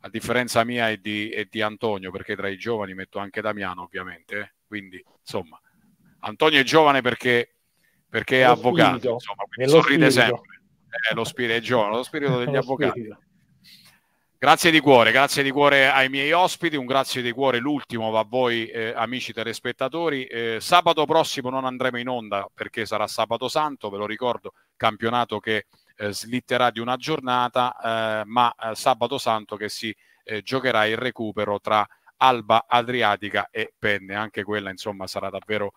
a differenza mia e di, e di, Antonio, perché tra i giovani metto anche Damiano, ovviamente. Eh. Quindi, insomma, Antonio è giovane perché, perché è avvocato, spirito, insomma, sorride spirito. sempre. Eh, lo spirito è giovane, lo spirito degli lo avvocati. Spirito. Grazie di cuore, grazie di cuore ai miei ospiti, un grazie di cuore l'ultimo va a voi eh, amici telespettatori. Eh, sabato prossimo non andremo in onda perché sarà sabato santo, ve lo ricordo, campionato che eh, slitterà di una giornata, eh, ma eh, sabato santo che si eh, giocherà il recupero tra Alba Adriatica e Penne, anche quella insomma sarà davvero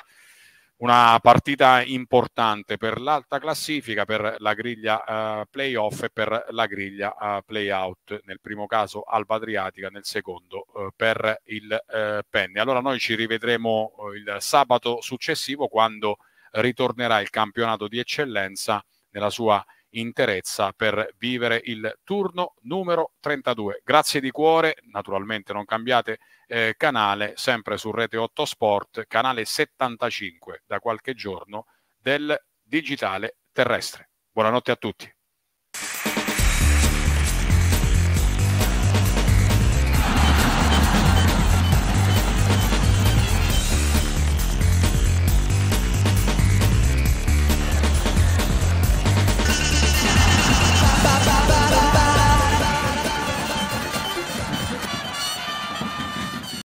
una partita importante per l'alta classifica, per la griglia eh, playoff e per la griglia eh, playout, nel primo caso Alba Adriatica, nel secondo eh, per il eh, Penne. Allora noi ci rivedremo eh, il sabato successivo quando ritornerà il campionato di eccellenza nella sua interezza per vivere il turno numero 32. Grazie di cuore, naturalmente non cambiate eh, canale, sempre su Rete 8 Sport, canale 75 da qualche giorno del digitale terrestre. Buonanotte a tutti.